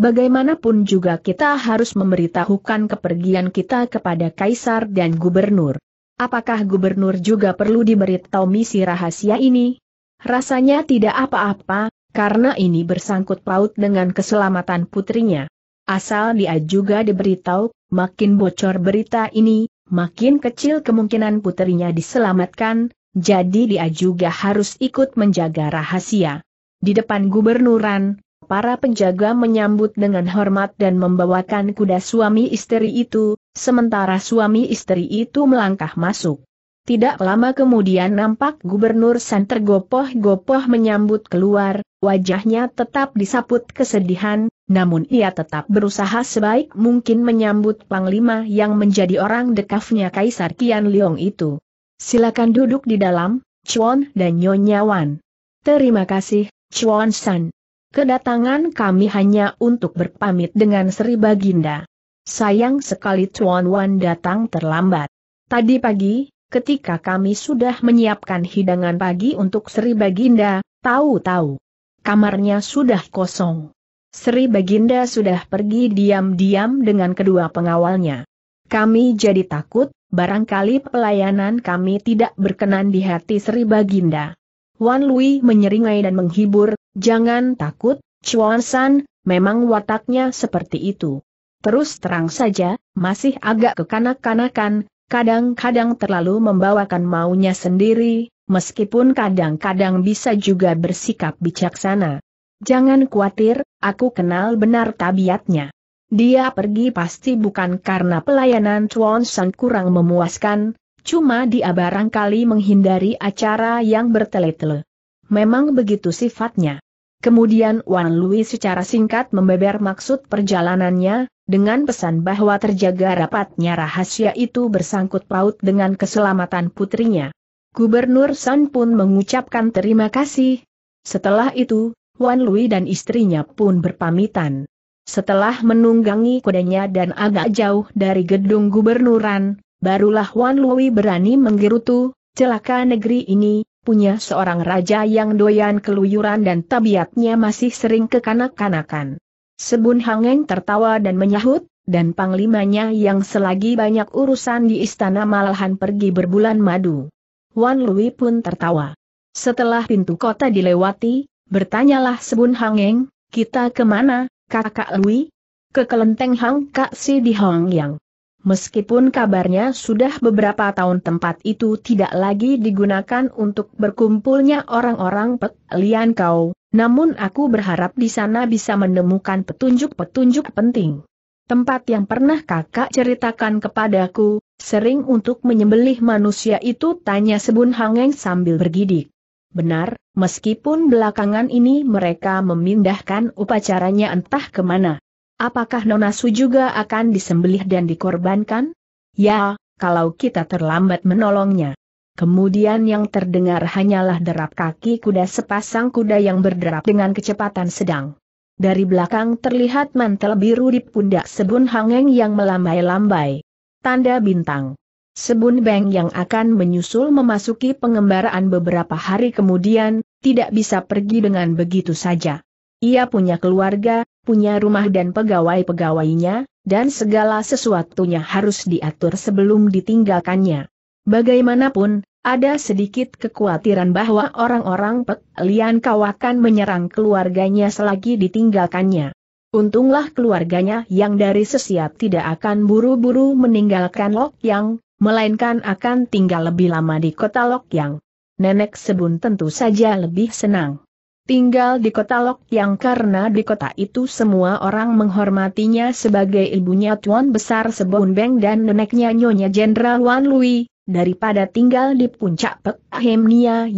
Bagaimanapun juga kita harus memberitahukan kepergian kita kepada kaisar dan gubernur. Apakah gubernur juga perlu diberitahu misi rahasia ini? Rasanya tidak apa-apa, karena ini bersangkut paut dengan keselamatan putrinya. Asal dia juga diberitahu, makin bocor berita ini, makin kecil kemungkinan putrinya diselamatkan, jadi dia juga harus ikut menjaga rahasia. Di depan gubernuran, para penjaga menyambut dengan hormat dan membawakan kuda suami istri itu, sementara suami istri itu melangkah masuk. Tidak lama kemudian nampak Gubernur San tergopoh-gopoh menyambut keluar, wajahnya tetap disaput kesedihan, namun ia tetap berusaha sebaik mungkin menyambut Panglima yang menjadi orang dekafnya Kaisar Kian Leong itu. Silakan duduk di dalam, Chuan dan Nyonya Wan. Terima kasih, Chuan San. Kedatangan kami hanya untuk berpamit dengan Sri Baginda. Sayang sekali Chuan Wan datang terlambat. Tadi pagi, ketika kami sudah menyiapkan hidangan pagi untuk Sri Baginda, tahu-tahu. Kamarnya sudah kosong. Sri Baginda sudah pergi diam-diam dengan kedua pengawalnya. Kami jadi takut, barangkali pelayanan kami tidak berkenan di hati Sri Baginda. Wan Lui menyeringai dan menghibur, jangan takut, Chuan San, memang wataknya seperti itu. Terus terang saja, masih agak kekanak-kanakan, kadang-kadang terlalu membawakan maunya sendiri, meskipun kadang-kadang bisa juga bersikap bijaksana. Jangan khawatir, aku kenal benar tabiatnya. Dia pergi pasti bukan karena pelayanan Chuan San kurang memuaskan, cuma dia barangkali menghindari acara yang bertele-tele. Memang begitu sifatnya. Kemudian Wan Lui secara singkat membeber maksud perjalanannya, dengan pesan bahwa terjaga rapatnya rahasia itu bersangkut paut dengan keselamatan putrinya. Gubernur Sun pun mengucapkan terima kasih. Setelah itu, Wan Lui dan istrinya pun berpamitan. Setelah menunggangi kudanya dan agak jauh dari gedung gubernuran, barulah Wan Lui berani menggerutu, celaka negeri ini, punya seorang raja yang doyan keluyuran dan tabiatnya masih sering kekanak-kanakan. Sebun Hangeng tertawa dan menyahut, dan panglimanya yang selagi banyak urusan di istana malahan pergi berbulan madu. Wan Lui pun tertawa. Setelah pintu kota dilewati, bertanyalah Sebun Hangeng, kita kemana, kakak Lui? Ke kelenteng Hang Kak Si di Hongyang. Meskipun kabarnya sudah beberapa tahun tempat itu tidak lagi digunakan untuk berkumpulnya orang-orang Pek Lian Kau, namun aku berharap di sana bisa menemukan petunjuk-petunjuk penting. Tempat yang pernah kakak ceritakan kepadaku, sering untuk menyembelih manusia itu tanya Sebun Hangeng sambil bergidik. Benar, meskipun belakangan ini mereka memindahkan upacaranya entah kemana. Apakah Nona Su juga akan disembelih dan dikorbankan? Ya, kalau kita terlambat menolongnya. Kemudian yang terdengar hanyalah derap kaki kuda sepasang kuda yang berderap dengan kecepatan sedang. Dari belakang terlihat mantel biru di pundak Sebun Hangeng yang melambai-lambai. Tanda bintang. Sebun Beng yang akan menyusul memasuki pengembaraan beberapa hari kemudian, tidak bisa pergi dengan begitu saja. Ia punya keluarga, punya rumah dan pegawai-pegawainya, dan segala sesuatunya harus diatur sebelum ditinggalkannya. Bagaimanapun, ada sedikit kekhawatiran bahwa orang-orang Pek Lian Kau akan menyerang keluarganya selagi ditinggalkannya. Untunglah keluarganya yang dari sesiap tidak akan buru-buru meninggalkan Lok Yang, melainkan akan tinggal lebih lama di kota Lok Yang. Nenek Sebun tentu saja lebih senang tinggal di kota Lok yang karena di kota itu semua orang menghormatinya sebagai ibunya Tuan Besar Sebun Beng dan neneknya Nyonya Jenderal Wan Lui, daripada tinggal di puncak Pek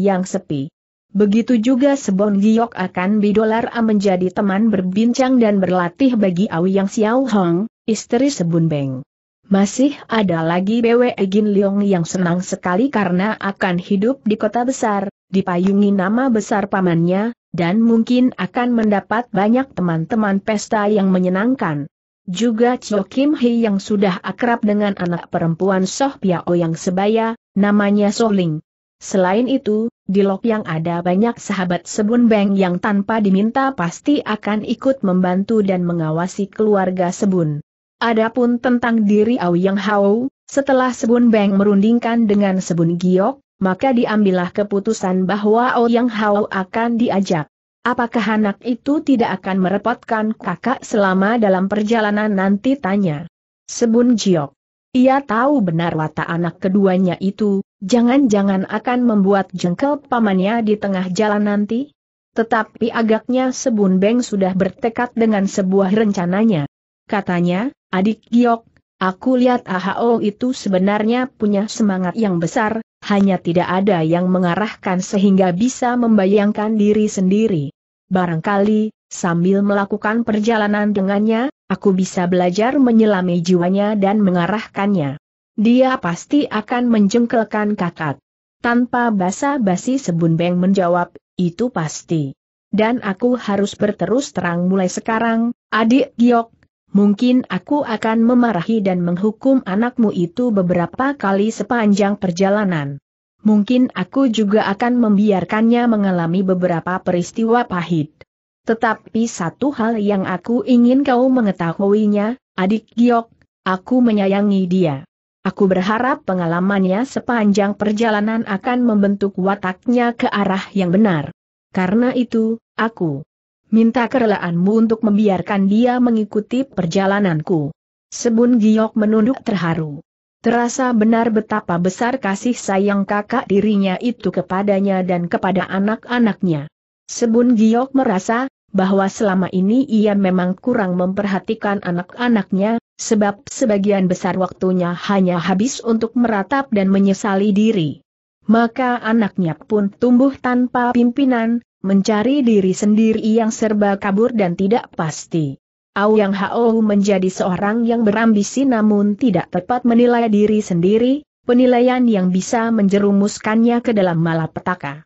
yang sepi. Begitu juga Sebon Giok akan bidolar A menjadi teman berbincang dan berlatih bagi Awi yang Xiao Hong, istri Sebun Beng. Masih ada lagi BW Gin Leong yang senang sekali karena akan hidup di kota besar, dipayungi nama besar pamannya, dan mungkin akan mendapat banyak teman-teman pesta yang menyenangkan. Juga Cho Kim Hee yang sudah akrab dengan anak perempuan Soh Piao yang sebaya, namanya Soh Ling. Selain itu, di Lok yang ada banyak sahabat Sebun Beng yang tanpa diminta pasti akan ikut membantu dan mengawasi keluarga Sebun. Adapun tentang diri Yang Hao, setelah Sebun Beng merundingkan dengan Sebun Giok, maka diambillah keputusan bahwa oh yang Hao akan diajak. Apakah anak itu tidak akan merepotkan kakak selama dalam perjalanan nanti tanya. Sebun Jiok. Ia tahu benar watak anak keduanya itu, jangan-jangan akan membuat jengkel pamannya di tengah jalan nanti? Tetapi agaknya Sebun Beng sudah bertekad dengan sebuah rencananya. Katanya, adik Giok, Aku lihat AHO itu sebenarnya punya semangat yang besar, hanya tidak ada yang mengarahkan sehingga bisa membayangkan diri sendiri. Barangkali, sambil melakukan perjalanan dengannya, aku bisa belajar menyelami jiwanya dan mengarahkannya. Dia pasti akan menjengkelkan kakak. Tanpa basa-basi sebun-beng menjawab, itu pasti. Dan aku harus berterus terang mulai sekarang, adik Giok mungkin aku akan memarahi dan menghukum anakmu itu beberapa kali sepanjang perjalanan. Mungkin aku juga akan membiarkannya mengalami beberapa peristiwa pahit. Tetapi satu hal yang aku ingin kau mengetahuinya, adik Giok, aku menyayangi dia. Aku berharap pengalamannya sepanjang perjalanan akan membentuk wataknya ke arah yang benar. Karena itu, aku minta kerelaanmu untuk membiarkan dia mengikuti perjalananku. Sebun Giok menunduk terharu. Terasa benar betapa besar kasih sayang kakak dirinya itu kepadanya dan kepada anak-anaknya. Sebun Giok merasa, bahwa selama ini ia memang kurang memperhatikan anak-anaknya, sebab sebagian besar waktunya hanya habis untuk meratap dan menyesali diri. Maka anaknya pun tumbuh tanpa pimpinan, mencari diri sendiri yang serba kabur dan tidak pasti. Yang Hao menjadi seorang yang berambisi namun tidak tepat menilai diri sendiri, penilaian yang bisa menjerumuskannya ke dalam malapetaka.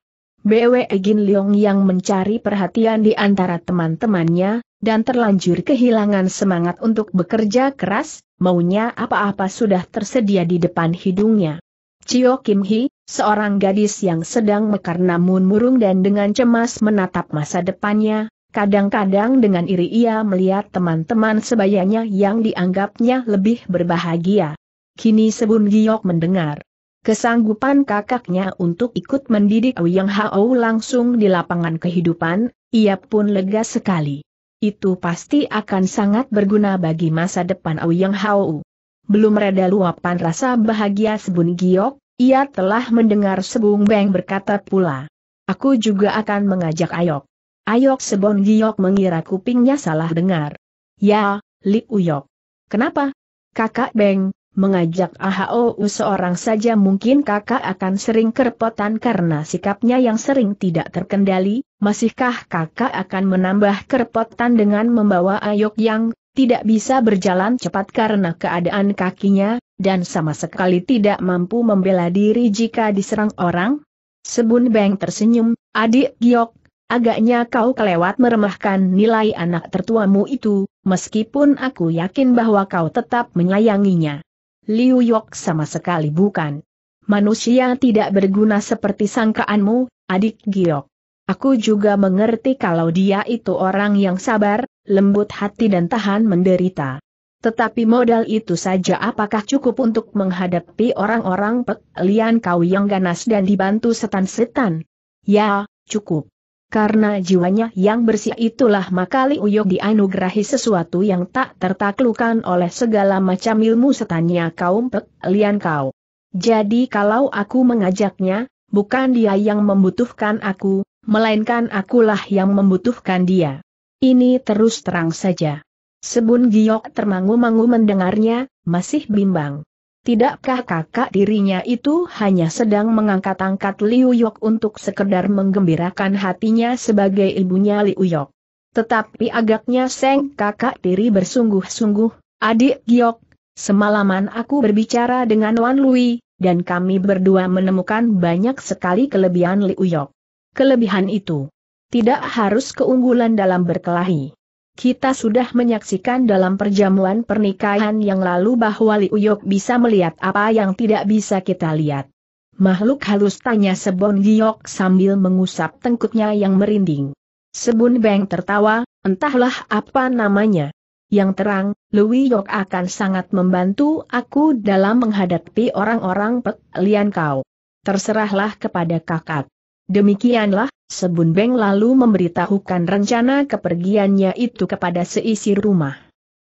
BW Egin Leong yang mencari perhatian di antara teman-temannya, dan terlanjur kehilangan semangat untuk bekerja keras, maunya apa-apa sudah tersedia di depan hidungnya. Cio Kim Hee, Seorang gadis yang sedang mekar namun murung dan dengan cemas menatap masa depannya, kadang-kadang dengan iri ia melihat teman-teman sebayanya yang dianggapnya lebih berbahagia. Kini Sebun Giok mendengar kesanggupan kakaknya untuk ikut mendidik Yang Hao langsung di lapangan kehidupan, ia pun lega sekali. Itu pasti akan sangat berguna bagi masa depan Yang Hao. Belum reda luapan rasa bahagia Sebun Giok, ia telah mendengar Sebung Beng berkata pula. Aku juga akan mengajak Ayok. Ayok Sebon Giok mengira kupingnya salah dengar. Ya, Li Uyok. Kenapa? Kakak Beng, mengajak Ahou seorang saja mungkin kakak akan sering kerepotan karena sikapnya yang sering tidak terkendali, masihkah kakak akan menambah kerepotan dengan membawa Ayok yang tidak bisa berjalan cepat karena keadaan kakinya, dan sama sekali tidak mampu membela diri jika diserang orang? Sebun Beng tersenyum, adik Giok, agaknya kau kelewat meremahkan nilai anak tertuamu itu, meskipun aku yakin bahwa kau tetap menyayanginya. Liu Yok sama sekali bukan. Manusia tidak berguna seperti sangkaanmu, adik Giok. Aku juga mengerti kalau dia itu orang yang sabar, lembut hati dan tahan menderita. Tetapi modal itu saja apakah cukup untuk menghadapi orang-orang pelian kau yang ganas dan dibantu setan-setan? Ya, cukup. Karena jiwanya yang bersih itulah maka Li Uyok dianugerahi sesuatu yang tak tertaklukan oleh segala macam ilmu setannya kaum pelian kau. Jadi kalau aku mengajaknya, bukan dia yang membutuhkan aku, melainkan akulah yang membutuhkan dia. Ini terus terang saja. Sebun Giok termangu-mangu mendengarnya, masih bimbang. Tidakkah kakak dirinya itu hanya sedang mengangkat-angkat Liu Yok untuk sekedar menggembirakan hatinya sebagai ibunya Liu Yok? Tetapi agaknya Seng kakak diri bersungguh-sungguh, adik Giok, semalaman aku berbicara dengan Wan Lui, dan kami berdua menemukan banyak sekali kelebihan Liu Yok. Kelebihan itu tidak harus keunggulan dalam berkelahi. Kita sudah menyaksikan dalam perjamuan pernikahan yang lalu bahwa Liu bisa melihat apa yang tidak bisa kita lihat. Makhluk halus tanya Sebon Giok sambil mengusap tengkuknya yang merinding. Sebun Beng tertawa, entahlah apa namanya. Yang terang, Lui Yok akan sangat membantu aku dalam menghadapi orang-orang Pek Lian Kau. Terserahlah kepada kakak. Demikianlah, Sebun Beng lalu memberitahukan rencana kepergiannya itu kepada seisi rumah.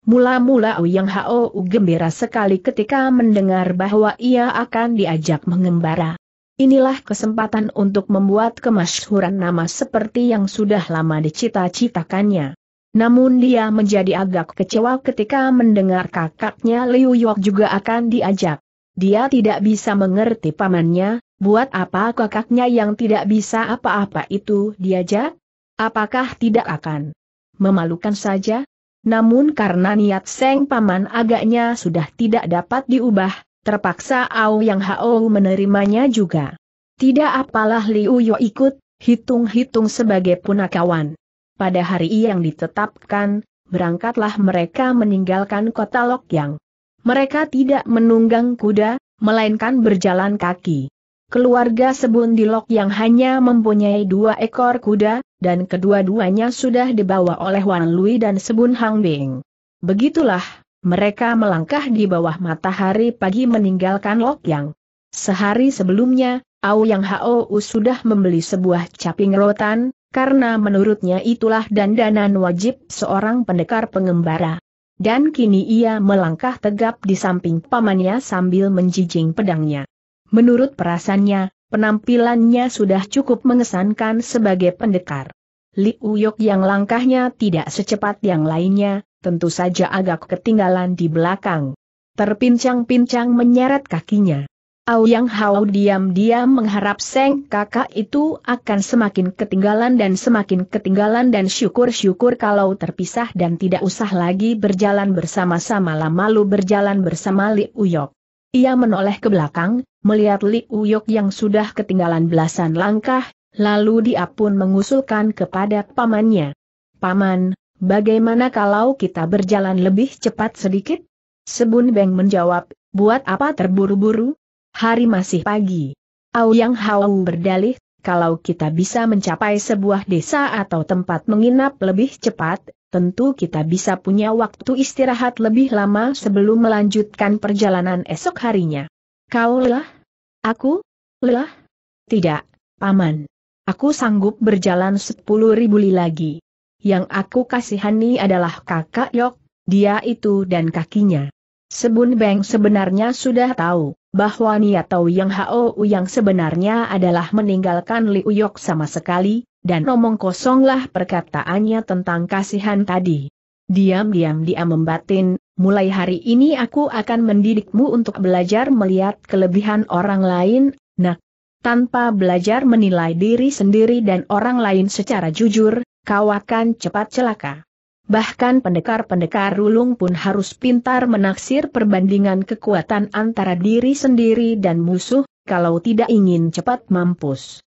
Mula-mula Uyang Hao gembira sekali ketika mendengar bahwa ia akan diajak mengembara. Inilah kesempatan untuk membuat kemasyhuran nama seperti yang sudah lama dicita-citakannya. Namun dia menjadi agak kecewa ketika mendengar kakaknya Liu Yok juga akan diajak. Dia tidak bisa mengerti pamannya, Buat apa kakaknya yang tidak bisa apa-apa itu diajak? Apakah tidak akan memalukan saja? Namun karena niat Seng Paman agaknya sudah tidak dapat diubah, terpaksa Ao Yang Hao menerimanya juga. Tidak apalah Liu Yo ikut, hitung-hitung sebagai punakawan. Pada hari yang ditetapkan, berangkatlah mereka meninggalkan kota Yang. Mereka tidak menunggang kuda, melainkan berjalan kaki keluarga Sebun di Lok yang hanya mempunyai dua ekor kuda, dan kedua-duanya sudah dibawa oleh Wan Lui dan Sebun Hang Bing. Begitulah, mereka melangkah di bawah matahari pagi meninggalkan Lok Yang. Sehari sebelumnya, Au Yang Hou sudah membeli sebuah caping rotan, karena menurutnya itulah dandanan wajib seorang pendekar pengembara. Dan kini ia melangkah tegap di samping pamannya sambil menjijing pedangnya. Menurut perasannya, penampilannya sudah cukup mengesankan sebagai pendekar. Li Uyok yang langkahnya tidak secepat yang lainnya, tentu saja agak ketinggalan di belakang. Terpincang-pincang menyeret kakinya. Auyang Hao diam-diam mengharap Seng kakak itu akan semakin ketinggalan dan semakin ketinggalan dan syukur-syukur kalau terpisah dan tidak usah lagi berjalan bersama-sama lama lu berjalan bersama Li Uyok. Ia menoleh ke belakang, melihat Li Uyok yang sudah ketinggalan belasan langkah, lalu dia pun mengusulkan kepada pamannya. Paman, bagaimana kalau kita berjalan lebih cepat sedikit? Sebun Beng menjawab, buat apa terburu-buru? Hari masih pagi. Au Yang Hao berdalih, kalau kita bisa mencapai sebuah desa atau tempat menginap lebih cepat, tentu kita bisa punya waktu istirahat lebih lama sebelum melanjutkan perjalanan esok harinya. Kau lelah? Aku? Lelah? Tidak, Paman. Aku sanggup berjalan sepuluh ribu li lagi. Yang aku kasihani adalah kakak Yok, dia itu dan kakinya. Sebun Beng sebenarnya sudah tahu, bahwa niat tahu Yang Hao yang sebenarnya adalah meninggalkan Liu Yok sama sekali, dan omong kosonglah perkataannya tentang kasihan tadi. Diam-diam dia membatin, mulai hari ini aku akan mendidikmu untuk belajar melihat kelebihan orang lain, nak. Tanpa belajar menilai diri sendiri dan orang lain secara jujur, kau akan cepat celaka. Bahkan pendekar-pendekar rulung pun harus pintar menaksir perbandingan kekuatan antara diri sendiri dan musuh, kalau tidak ingin cepat mampus.